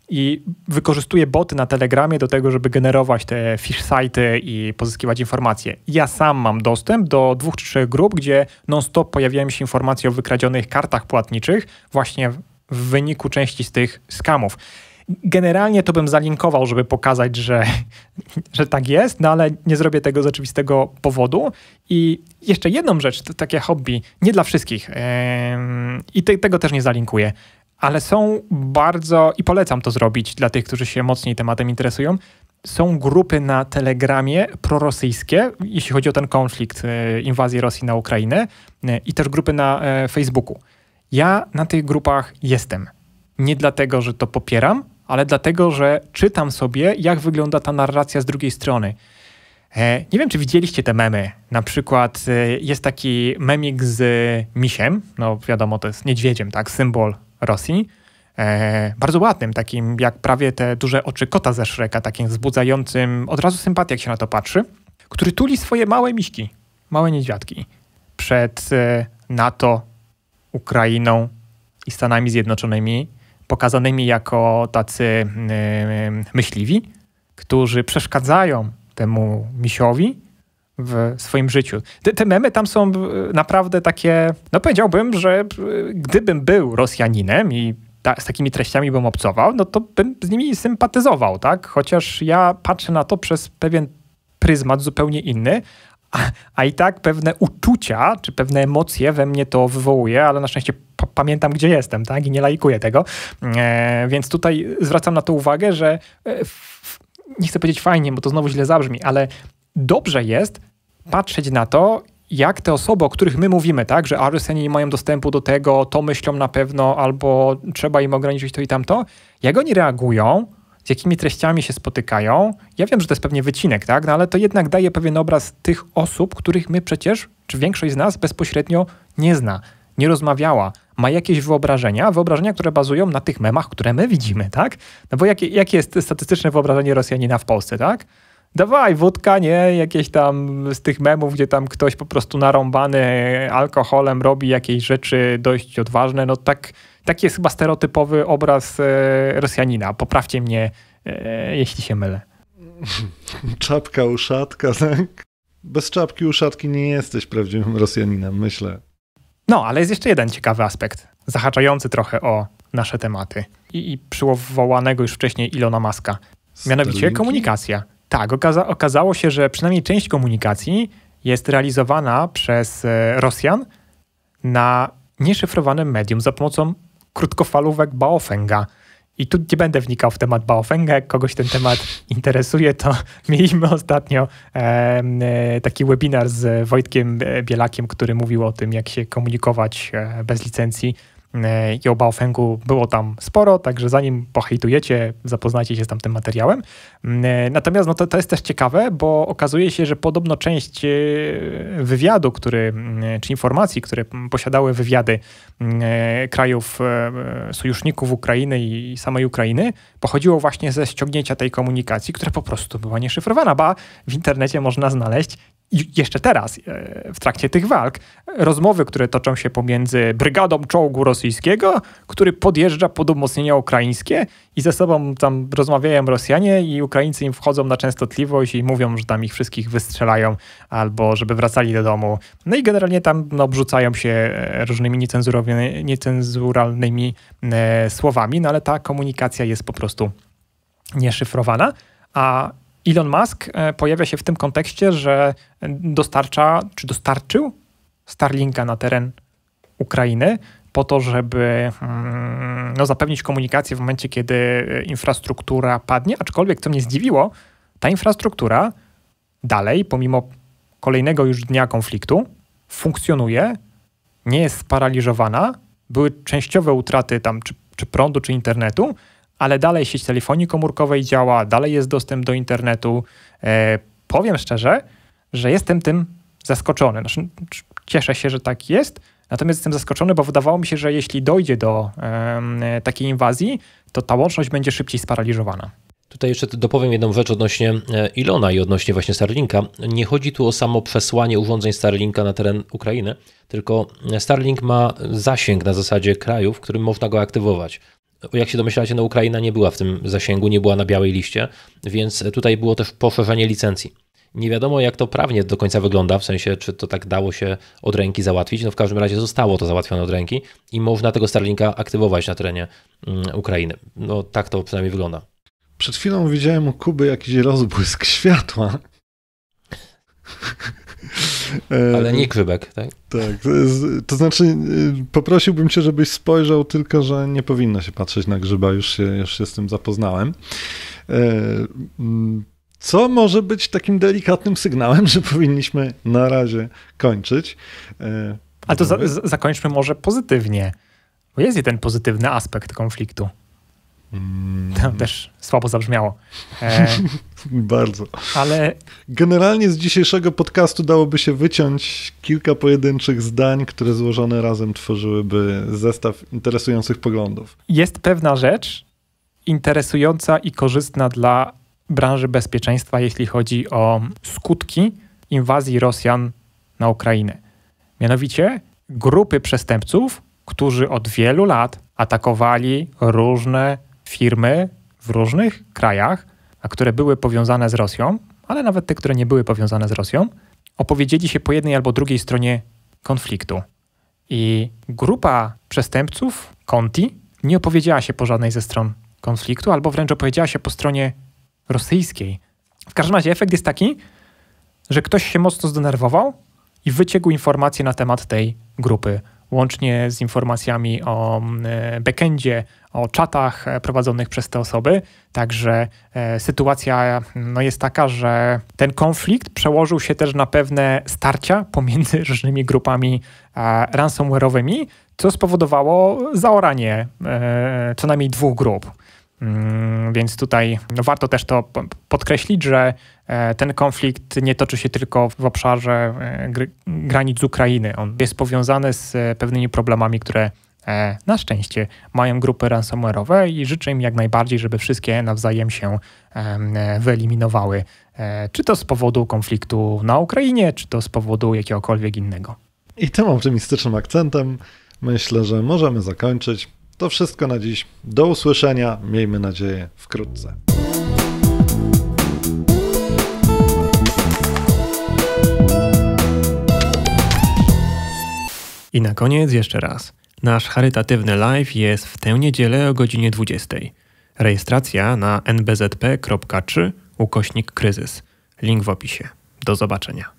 i wykorzystuje boty na Telegramie do tego, żeby generować te fish site i pozyskiwać informacje. Ja sam mam dostęp do dwóch czy trzech grup, gdzie non-stop pojawiają się informacje o wykradzionych kartach płatniczych właśnie w wyniku części z tych skamów. Generalnie to bym zalinkował, żeby pokazać, że, że tak jest, no ale nie zrobię tego z oczywistego powodu. I jeszcze jedną rzecz, to takie hobby, nie dla wszystkich, i te, tego też nie zalinkuję, ale są bardzo, i polecam to zrobić dla tych, którzy się mocniej tematem interesują, są grupy na Telegramie prorosyjskie, jeśli chodzi o ten konflikt, e, inwazję Rosji na Ukrainę, e, i też grupy na e, Facebooku. Ja na tych grupach jestem. Nie dlatego, że to popieram, ale dlatego, że czytam sobie, jak wygląda ta narracja z drugiej strony. E, nie wiem, czy widzieliście te memy. Na przykład e, jest taki memik z misiem, no wiadomo, to jest niedźwiedziem, tak, symbol Rosji. E, bardzo ładnym, takim jak prawie te duże oczy kota ze Szreka, takim wzbudzającym od razu sympatię, jak się na to patrzy, który tuli swoje małe miśki, małe niedźwiadki przed NATO, Ukrainą i Stanami Zjednoczonymi, pokazanymi jako tacy mm, mm, myśliwi, którzy przeszkadzają temu misiowi w swoim życiu. Te, te memy tam są e, naprawdę takie, no powiedziałbym, że e, gdybym był Rosjaninem i ta, z takimi treściami bym obcował, no to bym z nimi sympatyzował, tak? Chociaż ja patrzę na to przez pewien pryzmat zupełnie inny, a, i tak pewne uczucia czy pewne emocje we mnie to wywołuje, ale na szczęście pamiętam, gdzie jestem, tak? I nie lajkuję tego. E, więc tutaj zwracam na to uwagę, że e, f, nie chcę powiedzieć fajnie, bo to znowu źle zabrzmi, ale dobrze jest patrzeć na to, jak te osoby, o których my mówimy, tak, że Aryseni nie mają dostępu do tego, to myślą na pewno, albo trzeba im ograniczyć to i tamto, jak oni reagują z jakimi treściami się spotykają. Ja wiem, że to jest pewnie wycinek, tak? No, ale to jednak daje pewien obraz tych osób, których my przecież, czy większość z nas bezpośrednio nie zna, nie rozmawiała, ma jakieś wyobrażenia, wyobrażenia, które bazują na tych memach, które my widzimy, tak? No bo jakie, jakie jest statystyczne wyobrażenie Rosjanina w Polsce, tak? dawaj, wódka, nie? Jakieś tam z tych memów, gdzie tam ktoś po prostu narąbany alkoholem robi jakieś rzeczy dość odważne, no tak taki jest chyba stereotypowy obraz e, Rosjanina. Poprawcie mnie, e, jeśli się mylę. Czapka, uszatka, tak? Bez czapki, uszatki nie jesteś prawdziwym Rosjaninem, myślę. No, ale jest jeszcze jeden ciekawy aspekt, zahaczający trochę o nasze tematy i, i przywołanego już wcześniej Ilona Maska. Mianowicie Starlinki? komunikacja. Tak, okaza okazało się, że przynajmniej część komunikacji jest realizowana przez e, Rosjan na nieszyfrowanym medium za pomocą krótkofalówek Baofenga. I tu nie będę wnikał w temat Baofenga. Jak kogoś ten temat interesuje, to mieliśmy ostatnio e, taki webinar z Wojtkiem Bielakiem, który mówił o tym, jak się komunikować e, bez licencji E, i o Baofengu było tam sporo, także zanim pohejtujecie, zapoznajcie się z tamtym materiałem. E, natomiast no to, to jest też ciekawe, bo okazuje się, że podobno część e, wywiadu, który, czy informacji, które posiadały wywiady krajów sojuszników Ukrainy i samej Ukrainy, pochodziło właśnie ze ściągnięcia tej komunikacji, która po prostu była nieszyfrowana, ba w internecie można znaleźć jeszcze teraz, e, w trakcie tych walk, rozmowy, które toczą się pomiędzy brygadą czołgu rosyjskiego, który podjeżdża pod umocnienia ukraińskie i ze sobą tam rozmawiają Rosjanie i Ukraińcy im wchodzą na częstotliwość i mówią, że tam ich wszystkich wystrzelają albo żeby wracali do domu. No i generalnie tam no, obrzucają się e, różnymi niecenzuralnymi e, słowami, no ale ta komunikacja jest po prostu nieszyfrowana, a Elon Musk e, pojawia się w tym kontekście, że dostarcza, czy dostarczył Starlinka na teren Ukrainy po to, żeby mm, no, zapewnić komunikację w momencie, kiedy e, infrastruktura padnie. Aczkolwiek, co mnie zdziwiło, ta infrastruktura dalej, pomimo kolejnego już dnia konfliktu, funkcjonuje, nie jest sparaliżowana. Były częściowe utraty tam, czy, czy prądu, czy internetu, ale dalej sieć telefonii komórkowej działa, dalej jest dostęp do internetu. E, powiem szczerze, że jestem tym zaskoczony. Znaczy, cieszę się, że tak jest, natomiast jestem zaskoczony, bo wydawało mi się, że jeśli dojdzie do e, takiej inwazji, to ta łączność będzie szybciej sparaliżowana. Tutaj jeszcze dopowiem jedną rzecz odnośnie e, Ilona i odnośnie właśnie Starlinka. Nie chodzi tu o samo przesłanie urządzeń Starlinka na teren Ukrainy, tylko Starlink ma zasięg na zasadzie kraju, w którym można go aktywować jak się domyślacie, no Ukraina nie była w tym zasięgu, nie była na białej liście, więc tutaj było też poszerzenie licencji. Nie wiadomo, jak to prawnie do końca wygląda, w sensie, czy to tak dało się od ręki załatwić. No w każdym razie zostało to załatwione od ręki i można tego Starlinka aktywować na terenie mm, Ukrainy. No tak to przynajmniej wygląda. Przed chwilą widziałem u Kuby jakiś rozbłysk światła. E, Ale nie grzybek, tak? Tak. To znaczy, e, poprosiłbym cię, żebyś spojrzał, tylko że nie powinno się patrzeć na grzyba, już się, już się z tym zapoznałem. E, mm, co może być takim delikatnym sygnałem, że powinniśmy na razie kończyć. Ale to za, zakończmy może pozytywnie. Bo jest jeden pozytywny aspekt konfliktu. To też słabo zabrzmiało. E, Bardzo. Ale. Generalnie z dzisiejszego podcastu dałoby się wyciąć kilka pojedynczych zdań, które złożone razem tworzyłyby zestaw interesujących poglądów. Jest pewna rzecz interesująca i korzystna dla branży bezpieczeństwa, jeśli chodzi o skutki inwazji Rosjan na Ukrainę. Mianowicie grupy przestępców, którzy od wielu lat atakowali różne firmy w różnych krajach, a które były powiązane z Rosją, ale nawet te, które nie były powiązane z Rosją, opowiedzieli się po jednej albo drugiej stronie konfliktu. I grupa przestępców, Conti, nie opowiedziała się po żadnej ze stron konfliktu, albo wręcz opowiedziała się po stronie rosyjskiej. W każdym razie efekt jest taki, że ktoś się mocno zdenerwował i wyciekł informacje na temat tej grupy, łącznie z informacjami o mm, e, backendzie, o czatach e, prowadzonych przez te osoby. Także e, sytuacja no, jest taka, że ten konflikt przełożył się też na pewne starcia pomiędzy różnymi grupami e, ransomware'owymi, co spowodowało zaoranie co najmniej dwóch grup. Mm, więc tutaj no, warto też to podkreślić, że ten konflikt nie toczy się tylko w obszarze granic Ukrainy. On jest powiązany z pewnymi problemami, które E, na szczęście mają grupy ransomware'owe i życzę im jak najbardziej, żeby wszystkie nawzajem się e, wyeliminowały, e, czy to z powodu konfliktu na Ukrainie, czy to z powodu jakiegokolwiek innego. I tym optymistycznym akcentem myślę, że możemy zakończyć. To wszystko na dziś. Do usłyszenia, miejmy nadzieję, wkrótce. I na koniec jeszcze raz. Nasz charytatywny live jest w tę niedzielę o godzinie 20. Rejestracja na nbzp.3 ukośnik kryzys. Link w opisie. Do zobaczenia.